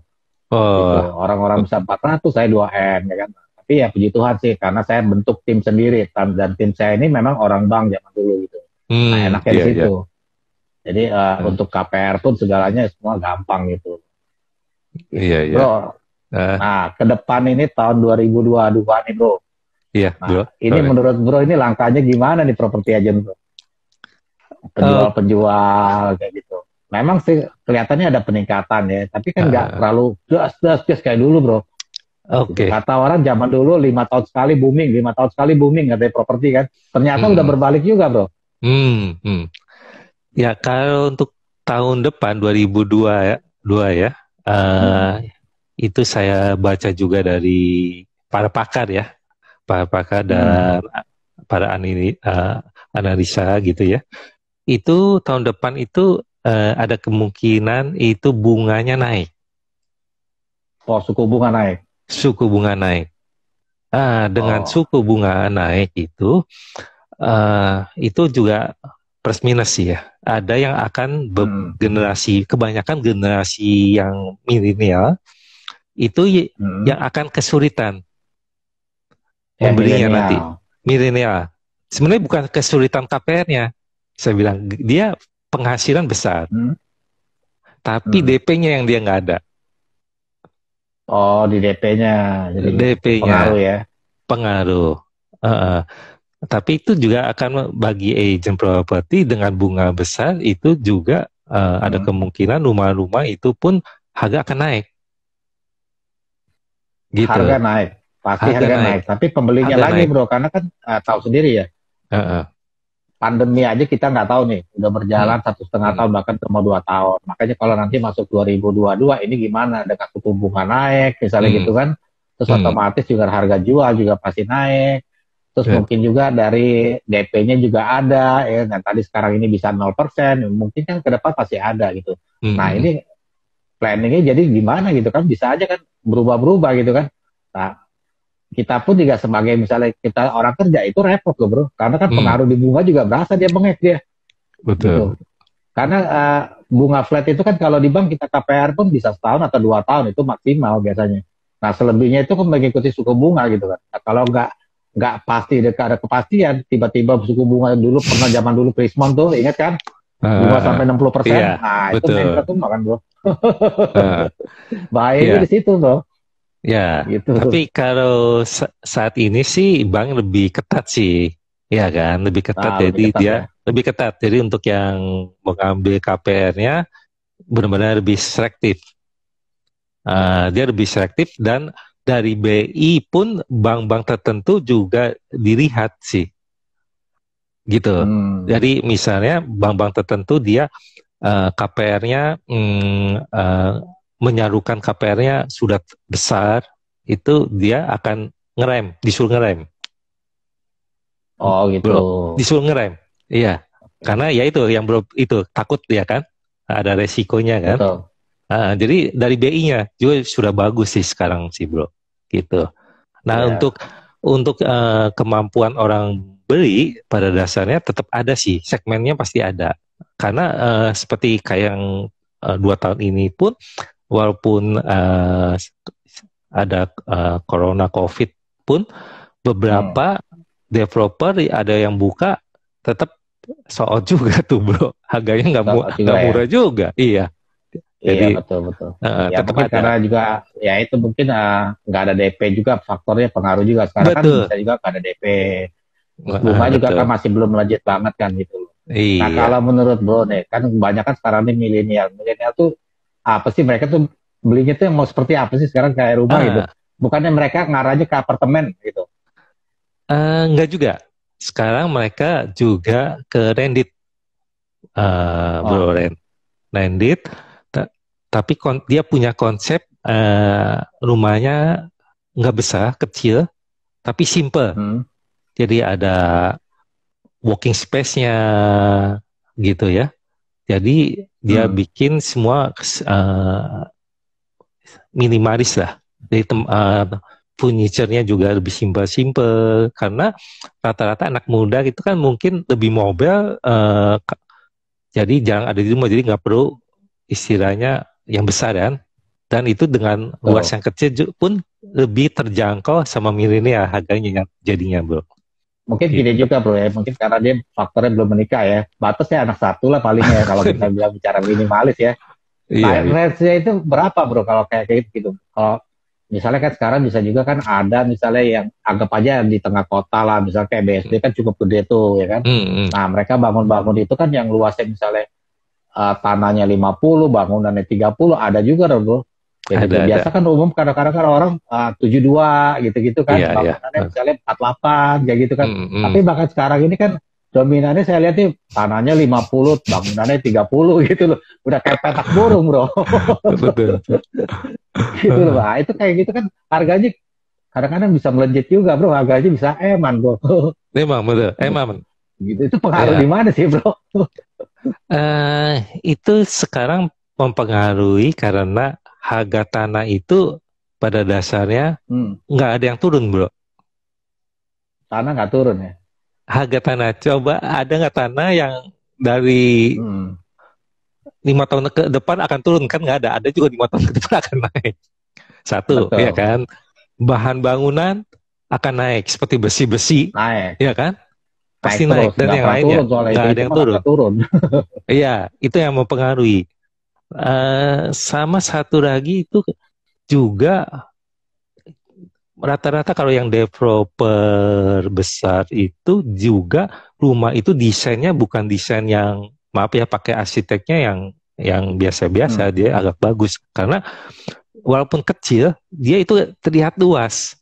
Gitu. Orang-orang bisa 400, saya 2 m ya kan. Tapi ya puji Tuhan sih karena saya bentuk tim sendiri dan tim saya ini memang orang bank zaman dulu gitu. Hmm, nah enaknya yeah, di iya, iya. situ. Yeah. Jadi uh, hmm. untuk KPR pun segalanya semua gampang gitu. Iya iya. Bro, uh. nah ke depan ini tahun 2022 nih bro. Iya. Yeah, nah, bro. ini menurut bro ini langkahnya gimana nih properti agent bro? Penjual-penjual uh. kayak gitu memang sih kelihatannya ada peningkatan ya, tapi kan nggak uh. terlalu gas gas gas kayak dulu bro. Oke. Okay. Kata orang zaman dulu lima tahun sekali booming, lima tahun sekali booming nggak properti kan. Ternyata hmm. udah berbalik juga bro. Hmm, hmm. Ya kalau untuk tahun depan 2002 ya, dua ya, uh, hmm. itu saya baca juga dari para pakar ya, para pakar dan hmm. para anini, uh, eh, analisa gitu ya. Itu tahun depan itu eh, ada kemungkinan itu bunganya naik. Oh, suku bunga naik. Suku bunga naik. Nah, dengan oh. suku bunga naik itu, eh, itu juga plus minus ya. Ada yang akan hmm. generasi, kebanyakan generasi yang milenial itu hmm. yang akan kesulitan yang membelinya nanti. Milenial. Sebenarnya bukan kesulitan KPR-nya. Saya bilang dia penghasilan besar, hmm. tapi hmm. DP-nya yang dia nggak ada. Oh, di DP-nya. DP-nya. Pengaruh ya. Pengaruh. Uh, tapi itu juga akan bagi agent properti dengan bunga besar itu juga uh, hmm. ada kemungkinan rumah-rumah itu pun harga akan naik. Gitu. Harga naik. Pasti harga, harga naik. naik. Tapi pembelinya harga lagi naik. bro, karena kan uh, tahu sendiri ya. Uh, uh pandemi aja kita nggak tahu nih udah berjalan hmm. satu setengah hmm. tahun bahkan cuma dua tahun makanya kalau nanti masuk 2022 ini gimana ada suku bunga naik misalnya hmm. gitu kan terus hmm. otomatis juga harga jual juga pasti naik terus yeah. Hmm. mungkin juga dari DP-nya juga ada ya dan tadi sekarang ini bisa 0% mungkin kan ke depan pasti ada gitu hmm. nah ini planningnya jadi gimana gitu kan bisa aja kan berubah-berubah gitu kan nah kita pun juga sebagai misalnya kita orang kerja itu repot loh bro karena kan hmm. pengaruh di bunga juga berasa dia mengek dia betul gitu. karena uh, bunga flat itu kan kalau di bank kita KPR pun bisa setahun atau dua tahun itu maksimal biasanya nah selebihnya itu kan mengikuti suku bunga gitu kan nah, kalau nggak nggak pasti ada kepastian tiba-tiba suku bunga dulu pernah zaman dulu Krismon tuh ingat kan bunga ah, uh, sampai puluh persen iya, nah betul. itu saya tuh makan bro uh, bahaya iya. di situ tuh. Ya, gitu. tapi kalau saat ini sih bank lebih ketat sih, ya kan, lebih ketat. Nah, jadi lebih ketat dia ya. lebih ketat. Jadi untuk yang mengambil KPR-nya benar-benar lebih selektif. Uh, dia lebih selektif dan dari BI pun bank-bank tertentu juga dilihat sih, gitu. Hmm. Jadi misalnya bank-bank tertentu dia uh, eh, KPR-nya Um, hmm, uh, eh, menyalurkan KPR-nya sudah besar, itu dia akan ngerem, disuruh ngerem. Oh gitu. Belum, disuruh ngerem. Iya. Karena ya itu yang belum itu takut ya kan, ada resikonya kan. Betul. Nah, jadi dari BI-nya juga sudah bagus sih sekarang sih bro, gitu. Nah yeah. untuk untuk uh, kemampuan orang beli pada dasarnya tetap ada sih segmennya pasti ada karena uh, seperti kayak yang uh, dua tahun ini pun walaupun uh, ada uh, corona covid pun beberapa hmm. developer ada yang buka tetap soal juga tuh bro harganya nggak mu ya? murah juga iya, iya jadi iya, betul betul uh, ya, tetap ada. karena juga ya itu mungkin nggak uh, ada DP juga faktornya pengaruh juga sekarang kan bisa juga nggak ada DP rumah juga kan masih belum lanjut banget kan gitu nah, iya. nah kalau menurut bro nih kan kebanyakan sekarang ini milenial milenial tuh apa sih mereka tuh belinya tuh mau seperti apa sih sekarang kayak rumah uh, gitu bukannya mereka ngarahnya ke apartemen gitu uh, enggak juga sekarang mereka juga ke rendit uh, oh. bro rent rendit tapi dia punya konsep uh, rumahnya nggak besar kecil tapi simple hmm. jadi ada walking space-nya gitu ya jadi dia hmm. bikin semua uh, minimalis lah. Jadi tem, uh, furniture-nya juga lebih simpel-simpel karena rata-rata anak muda itu kan mungkin lebih mobile. Uh, jadi jarang ada di rumah, jadi nggak perlu istilahnya yang besar kan. Dan itu dengan luas oh. yang kecil pun lebih terjangkau sama milenial harganya jadinya bro mungkin gitu. gini juga bro ya mungkin karena dia faktornya belum menikah ya batasnya anak satu lah paling ya kalau kita bilang bicara minimalis ya iya, nah, iya. itu berapa bro kalau kayak gitu gitu kalau misalnya kan sekarang bisa juga kan ada misalnya yang anggap aja di tengah kota lah misalnya kayak BSD kan cukup gede tuh ya kan mm, hmm nah mereka bangun-bangun itu kan yang luasnya misalnya uh, tanahnya 50 bangunannya 30 ada juga bro Ya, ada, gitu. biasa ada. kan umum kadang-kadang kan orang ah, tujuh dua gitu-gitu kan, yeah, iya. bangunannya misalnya empat delapan kayak gitu kan. Mm, mm. Tapi bahkan sekarang ini kan dominannya saya lihat nih tanahnya lima puluh bangunannya tiga puluh gitu loh. Udah kayak petak burung, Bro. Betul. gitu loh, Pak. Itu kayak gitu kan harganya kadang-kadang bisa melejit juga, Bro. Harganya bisa eman, Bro. Emang, betul. Emang. Gitu. Itu pengaruh ya. di mana sih, Bro? uh, itu sekarang mempengaruhi karena harga tanah itu pada dasarnya hmm. nggak hmm. ada yang turun, bro. Tanah nggak turun ya? Harga tanah coba ada nggak tanah yang dari hmm. lima hmm. tahun ke depan akan turun kan nggak ada. Ada juga lima tahun ke depan akan naik. Satu, Betul. ya kan. Bahan bangunan akan naik seperti besi-besi, naik. ya kan? Pasti naik, naik. dan gak yang lainnya nggak ada yang turun. Iya, itu yang mempengaruhi. Uh, sama satu lagi itu juga rata-rata kalau yang developer besar itu juga rumah itu desainnya bukan desain yang maaf ya pakai arsiteknya yang yang biasa-biasa hmm. dia agak bagus karena walaupun kecil dia itu terlihat luas.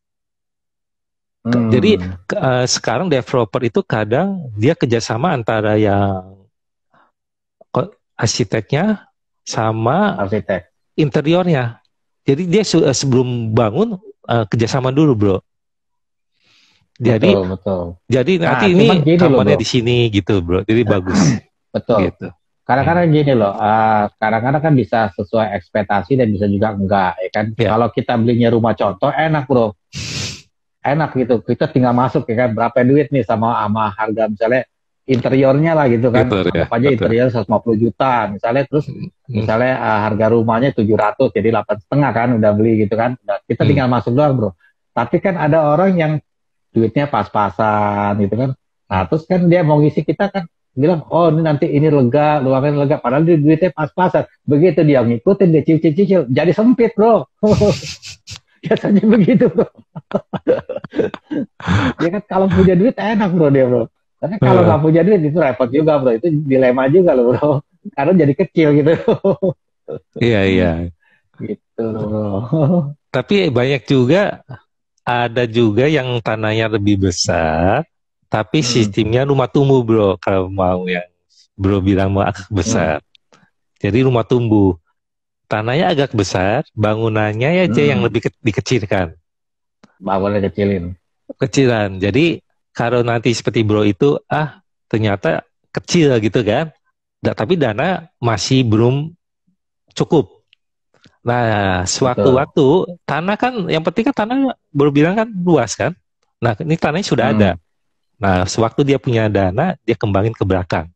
Hmm. Jadi uh, sekarang developer itu kadang dia kerjasama antara yang arsiteknya sama arsitek interiornya. Jadi dia eh, sebelum bangun uh, kerjasama dulu, bro. Jadi betul, betul. jadi nah, nanti ini kamarnya di sini gitu, bro. Jadi nah, bagus. betul. Gitu. karena kadang hmm. gini loh, karena eh, kadang uh, kan bisa sesuai ekspektasi dan bisa juga enggak, ya kan? Yeah. Kalau kita belinya rumah contoh enak, bro. Enak gitu. Kita tinggal masuk ya kan berapa duit nih sama sama harga misalnya interiornya lah gitu kan. Betul, ya, aja betul. interior 150 juta misalnya terus hmm. misalnya uh, harga rumahnya 700 jadi 8 setengah kan udah beli gitu kan. Nah, kita hmm. tinggal hmm. masuk doang, Bro. Tapi kan ada orang yang duitnya pas-pasan gitu kan. Nah, terus kan dia mau ngisi kita kan bilang, "Oh, ini nanti ini lega, luangin lega." Padahal dia duitnya pas-pasan. Begitu dia ngikutin dia cicil-cicil, jadi sempit, Bro. Biasanya begitu, Bro. dia ya kan kalau punya duit enak, Bro, dia, Bro. Tapi kalau nggak uh. punya duit itu repot juga bro, itu dilema juga loh bro. Karena jadi kecil gitu. iya iya. Gitu loh. Tapi banyak juga ada juga yang tanahnya lebih besar, tapi hmm. sistemnya rumah tumbuh bro. Kalau mau yang bro bilang mau agak besar, hmm. jadi rumah tumbuh. Tanahnya agak besar, bangunannya ya hmm. yang lebih ke dikecilkan. Bangunannya kecilin. Kecilan. Jadi kalau nanti seperti bro itu ah ternyata kecil gitu kan da, tapi dana masih belum cukup nah sewaktu-waktu tanah kan yang penting kan tanah baru bilang kan luas kan nah ini tanahnya sudah hmm. ada nah sewaktu dia punya dana dia kembangin ke belakang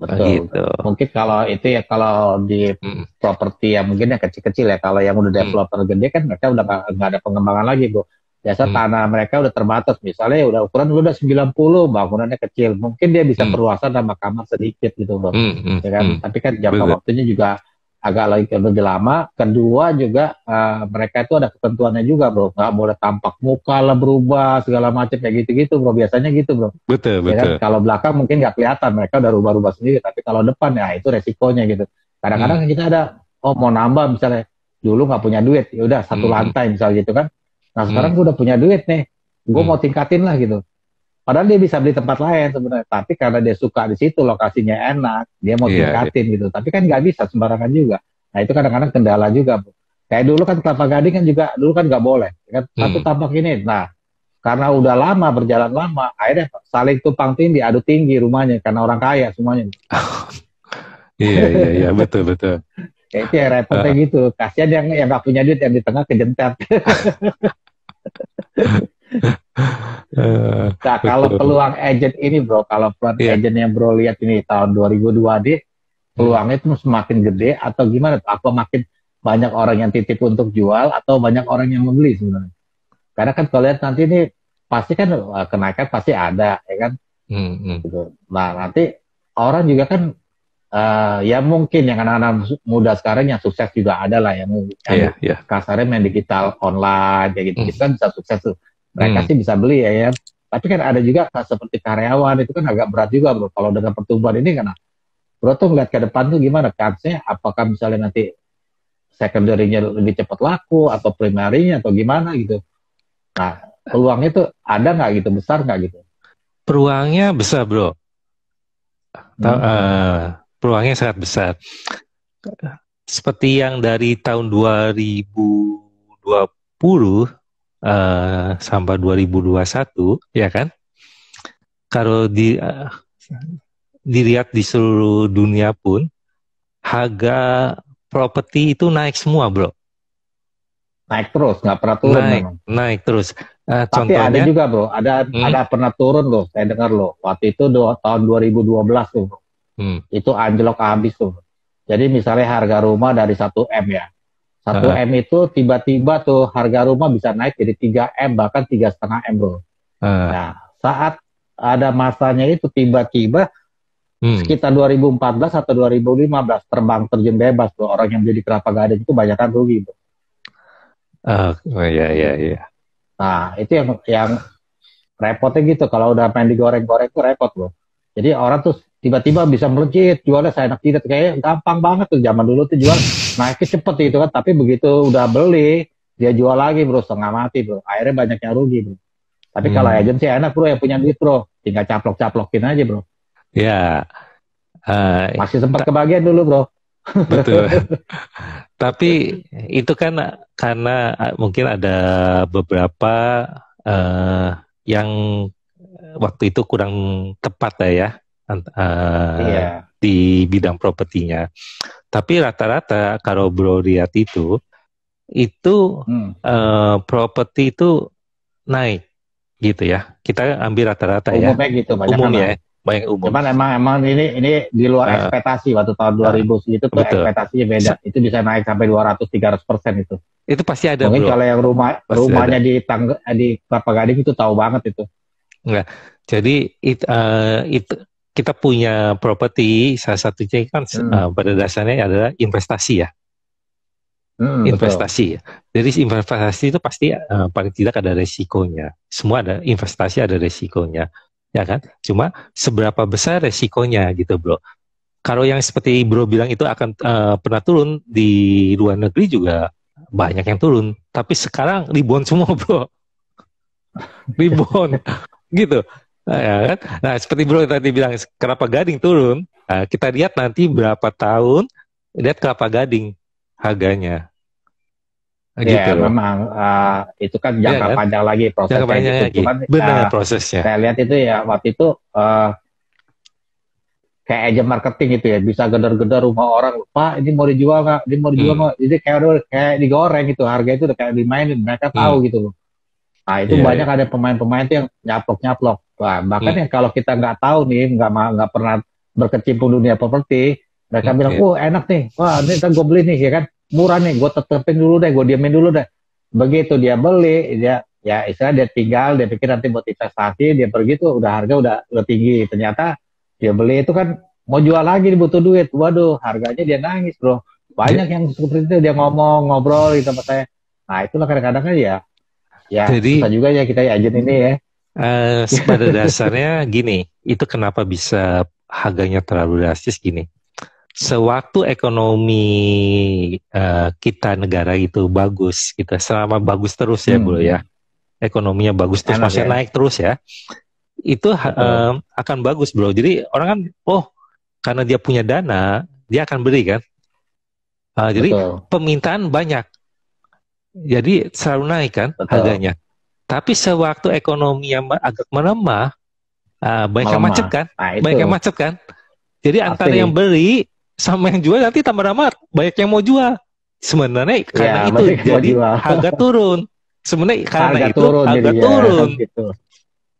Betul. gitu. Mungkin kalau itu ya kalau di hmm. properti ya mungkin yang kecil-kecil ya. Kalau yang udah hmm. developer hmm. gede kan mereka udah nggak ada pengembangan lagi, Bro biasa hmm. tanah mereka udah terbatas misalnya ya udah ukuran udah 90 bangunannya kecil mungkin dia bisa hmm. perluasan sama kamar sedikit gitu loh hmm, hmm. ya kan hmm. tapi kan jangka Betul. waktunya juga agak lagi lebih lama kedua juga uh, mereka itu ada ketentuannya juga bro nggak boleh tampak muka lah berubah segala macam kayak gitu gitu bro biasanya gitu bro betul ya kan? betul kan? kalau belakang mungkin nggak kelihatan mereka udah rubah-rubah sendiri tapi kalau depan ya itu resikonya gitu kadang-kadang hmm. kita ada oh mau nambah misalnya dulu nggak punya duit ya udah satu hmm. hmm. lantai misal gitu kan Nah sekarang hmm. gue udah punya duit nih, gue hmm. mau tingkatin lah gitu. Padahal dia bisa beli tempat lain sebenarnya, tapi karena dia suka di situ lokasinya enak, dia mau yeah, iya. tingkatin yeah. gitu. Tapi kan nggak bisa sembarangan juga. Nah itu kadang-kadang kendala juga. Kayak dulu kan kelapa gading kan juga dulu kan nggak boleh. Ya kan satu hmm. tampak ini. Nah karena udah lama berjalan lama, akhirnya saling tumpang tindih, adu tinggi rumahnya karena orang kaya semuanya. iya iya iya betul betul. Ya, itu ya repotnya uh. gitu. kasian yang yang gak punya duit yang di tengah kejentet. Eh, nah kalau peluang agent ini bro, kalau peluang yeah. agent yang bro lihat ini tahun 2002 deh, peluangnya itu semakin gede atau gimana? Apa makin banyak orang yang titip untuk jual atau banyak orang yang membeli sebenarnya? Karena kan kalau lihat nanti ini pasti kan eh, kenaikan pasti ada, ya kan? Mm -hmm. hmm. Gitu. Nah nanti orang juga kan uh, ya mungkin yang anak-anak muda sekarang yang sukses juga ada lah ya, iya, yang, yang yeah. kasarnya main digital online kayak gitu, mm. kan bisa sukses tuh. Mereka mm. sih bisa beli ya, ya. Tapi kan ada juga seperti karyawan itu kan agak berat juga bro. Kalau dengan pertumbuhan ini karena bro tuh ngeliat ke depan tuh gimana kansnya? Apakah misalnya nanti secondary-nya lebih cepat laku atau primernya atau gimana gitu? Nah, peluangnya tuh ada nggak gitu besar nggak gitu? Peluangnya besar bro. Tau, hmm. uh, peluangnya sangat besar. Seperti yang dari tahun 2020 uh, eh, sampai 2021, ya kan? Kalau di uh, dilihat di seluruh dunia pun harga properti itu naik semua, bro. Naik terus, nggak pernah turun. Naik, memang. naik terus. Uh, Tapi contohnya, ada juga, bro. Ada hmm? ada pernah turun loh. Saya dengar loh. Waktu itu do, tahun 2012 tuh, bro. Hmm. Itu anjlok habis tuh. Jadi misalnya harga rumah dari 1 M ya. 1 uh. M itu tiba-tiba tuh harga rumah bisa naik jadi 3 M bahkan setengah M bro. Uh. Nah, saat ada masanya itu tiba-tiba hmm. sekitar 2014 atau 2015 terbang terjun bebas tuh orang yang jadi kelapa gading itu banyak kan rugi bro. Uh, oh iya iya iya. Nah, itu yang yang repotnya gitu kalau udah main digoreng-goreng tuh repot loh. Jadi orang tuh tiba-tiba bisa melejit jualnya saya enak tidak kayak gampang banget tuh zaman dulu tuh jual naiknya cepet gitu kan tapi begitu udah beli dia jual lagi bro setengah mati bro akhirnya banyak yang rugi bro tapi hmm. kalau agensi enak bro yang punya duit bro tinggal caplok caplokin aja bro ya uh, masih sempat kebagian dulu bro betul tapi itu kan karena eh, mungkin ada beberapa uh, yang waktu itu kurang tepat ya uh, eh, yeah. di bidang propertinya. Tapi rata-rata kalau bro lihat itu itu hmm. uh, properti itu naik gitu ya. Kita ambil rata-rata ya. Umumnya gitu banyak umum Ya. Banyak umum. Cuman emang emang ini ini di luar uh, ekspektasi waktu tahun 2000 uh, itu tuh ekspektasinya beda. Itu bisa naik sampai 200 300 persen itu. Itu pasti ada. Mungkin bro. kalau yang rumah pasti rumahnya ada. di tangga di Kelapa Gading itu tahu banget itu. Enggak. Jadi itu uh, it, kita punya properti salah satunya kan hmm. uh, pada dasarnya adalah investasi ya. Hmm, investasi. ya. Jadi investasi itu pasti uh, paling tidak ada resikonya. Semua ada investasi ada resikonya, ya kan? Cuma seberapa besar resikonya gitu, Bro. Kalau yang seperti Bro bilang itu akan uh, pernah turun di luar negeri juga banyak yang turun, tapi sekarang ribuan semua, Bro. ribuan gitu. Nah, ya kan? Nah, seperti Bro tadi bilang, kenapa gading turun. Nah, kita lihat nanti berapa tahun, lihat kelapa gading harganya. Nah, ya, gitu ya, loh. memang uh, itu kan jangka ya, kan? panjang lagi prosesnya. Jangka panjang gitu. lagi. Cuman, Benar uh, prosesnya. Saya lihat itu ya waktu itu uh, kayak aja marketing gitu ya, bisa gedor-gedor rumah orang, Pak ini mau dijual nggak? Ini mau dijual hmm. nggak? Hmm. Jadi kayak kayak digoreng gitu, harga itu udah kayak dimainin, mereka tahu hmm. gitu loh. Nah itu yeah, banyak yeah. ada pemain-pemain yang nyaplok-nyaplok. Nah, bahkan yeah. yang kalau kita nggak tahu nih, nggak nggak pernah berkecimpung dunia properti, mereka okay. bilang, oh enak nih, wah ini kan gue beli nih, ya kan, murah nih, gue tetepin dulu deh, gue diamin dulu deh. Begitu dia beli, dia ya istilah dia tinggal, dia pikir nanti buat investasi, dia pergi tuh udah harga udah udah tinggi. Ternyata dia beli itu kan mau jual lagi butuh duit, waduh harganya dia nangis bro. Banyak yeah. yang seperti itu dia ngomong ngobrol gitu sama saya. Nah itulah kadang-kadang kan ya Ya, Jadi, susah juga ya kita ajen ya, ini ya. Uh, pada dasarnya gini, itu kenapa bisa harganya terlalu drastis gini. Sewaktu ekonomi uh, kita negara itu bagus, kita selama bagus terus ya, hmm. Bro ya. Ekonominya bagus terus, Enak, masih ya. naik terus ya. Itu uh, akan bagus, Bro. Jadi orang kan, oh, karena dia punya dana, dia akan beri kan. Uh, jadi Betul. permintaan banyak. Jadi selalu naik kan Betul. harganya. Tapi sewaktu ekonomi yang agak melemah, uh, banyak yang macet kan, nah, banyak yang macet kan. Jadi Pasti. antara yang beli sama yang jual nanti tambah ramah banyak yang mau jual. Sebenarnya ya, karena ya, itu jadi harga turun. Sebenarnya karena harga itu turun, harga turun. Ya, gitu.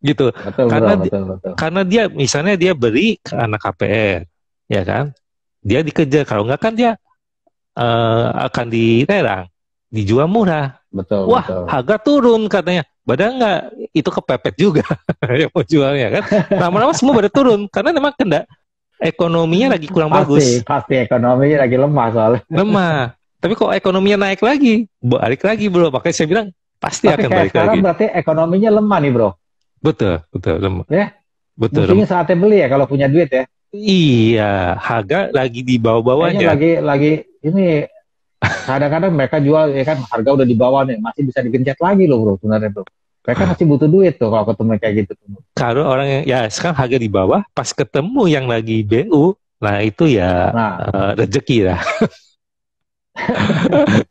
gitu. Betul, karena betul, betul, betul. karena dia misalnya dia beli ke anak KPR, ya kan? Dia dikejar kalau enggak kan dia uh, akan diterang dijual murah. Betul. Wah, betul. harga turun katanya. Padahal nggak itu kepepet juga yang mau jualnya kan. Lama-lama semua pada turun karena memang kena ekonominya lagi kurang pasti, bagus. Pasti ekonominya lagi lemah soalnya. Lemah. Tapi kok ekonominya naik lagi, balik lagi bro. Makanya saya bilang pasti Tapi akan balik sekarang lagi. berarti ekonominya lemah nih bro. Betul, betul lemah. Ya, betul. Mungkin saatnya beli ya kalau punya duit ya. Iya, harga lagi di bawah-bawahnya. Lagi lagi ini kadang-kadang mereka jual ya kan harga udah di bawah nih masih bisa digencet lagi loh bro sebenarnya bro mereka masih butuh duit tuh kalau ketemu kayak gitu kalau orang yang ya sekarang harga di bawah pas ketemu yang lagi BU nah itu ya nah. Uh, rezeki lah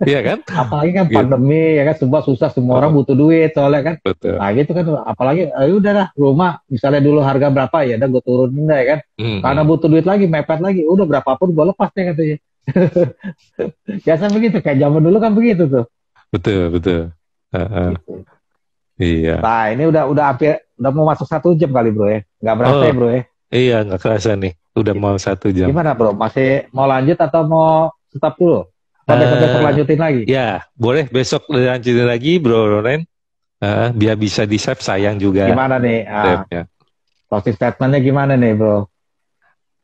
Iya kan? Apalagi kan gitu. pandemi gitu. ya kan semua susah semua orang butuh duit soalnya kan. Betul. Nah gitu kan apalagi eh, ayo ya udah lah rumah misalnya dulu harga berapa ya udah gue turunin deh ya kan. Hmm. Karena butuh duit lagi mepet lagi udah berapapun gue lepas deh katanya. Biasa ya, begitu kayak zaman dulu kan begitu tuh. Betul betul. Uh, uh. Iya. Nah ini udah udah hampir udah mau masuk satu jam kali bro ya. Nggak berasa ya, oh, ya bro ya. Iya nggak kerasa nih. Udah mau satu jam. Gimana bro? Masih mau lanjut atau mau stop dulu? Atau uh, besok eh, lanjutin lagi? Ya boleh besok lanjutin lagi bro Ronen. Uh, biar bisa di save sayang juga. Gimana nih? Uh, statementnya gimana nih bro?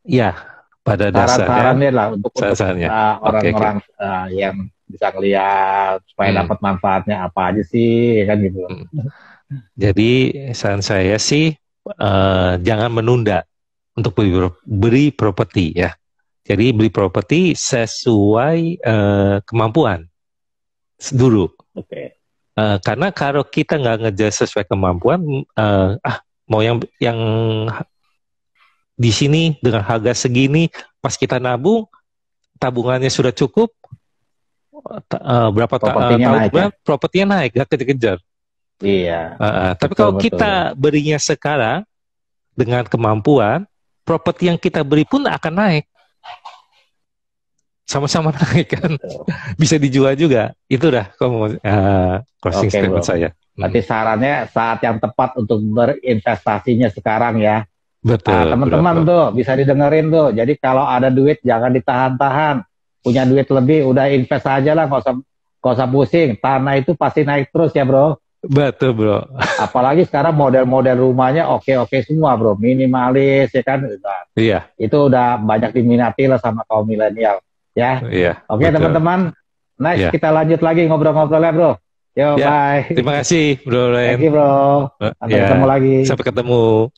Ya, pada dasarnya lah untuk, dasarnya. untuk uh, orang-orang okay, okay. uh, yang bisa ngelihat supaya hmm. dapat manfaatnya apa aja sih kan gitu. Hmm. Jadi saran saya sih uh, jangan menunda untuk beli, beli properti ya. Jadi beli properti sesuai uh, kemampuan dulu. Oke. Okay. Uh, karena kalau kita nggak ngejar sesuai kemampuan, uh, ah mau yang yang di sini dengan harga segini pas kita nabung tabungannya sudah cukup uh, berapa eh, propertinya ta uh, tahun ya? propertinya naik gak kejar-kejar iya uh, uh, tapi kalau betul. kita berinya sekarang dengan kemampuan properti yang kita beri pun akan naik sama-sama naik kan bisa dijual juga itu dah kalau uh, eh, closing okay, statement bro. saya hmm. berarti sarannya saat yang tepat untuk berinvestasinya sekarang ya Betul. Nah, teman-teman tuh bisa didengerin tuh. Jadi kalau ada duit jangan ditahan-tahan. Punya duit lebih udah invest aja lah nggak usah usah pusing. Tanah itu pasti naik terus ya bro. Betul bro. Apalagi sekarang model-model rumahnya oke-oke semua bro, minimalis ya kan. Nah, iya. Itu udah banyak diminati lah sama kaum milenial ya. Iya. Oke teman-teman, nice iya. kita lanjut lagi ngobrol ngobrol ya bro. Yo ya, bye. Terima kasih bro. Ryan. Thank you bro. Eh, Sampai ya, ketemu lagi. Sampai ketemu.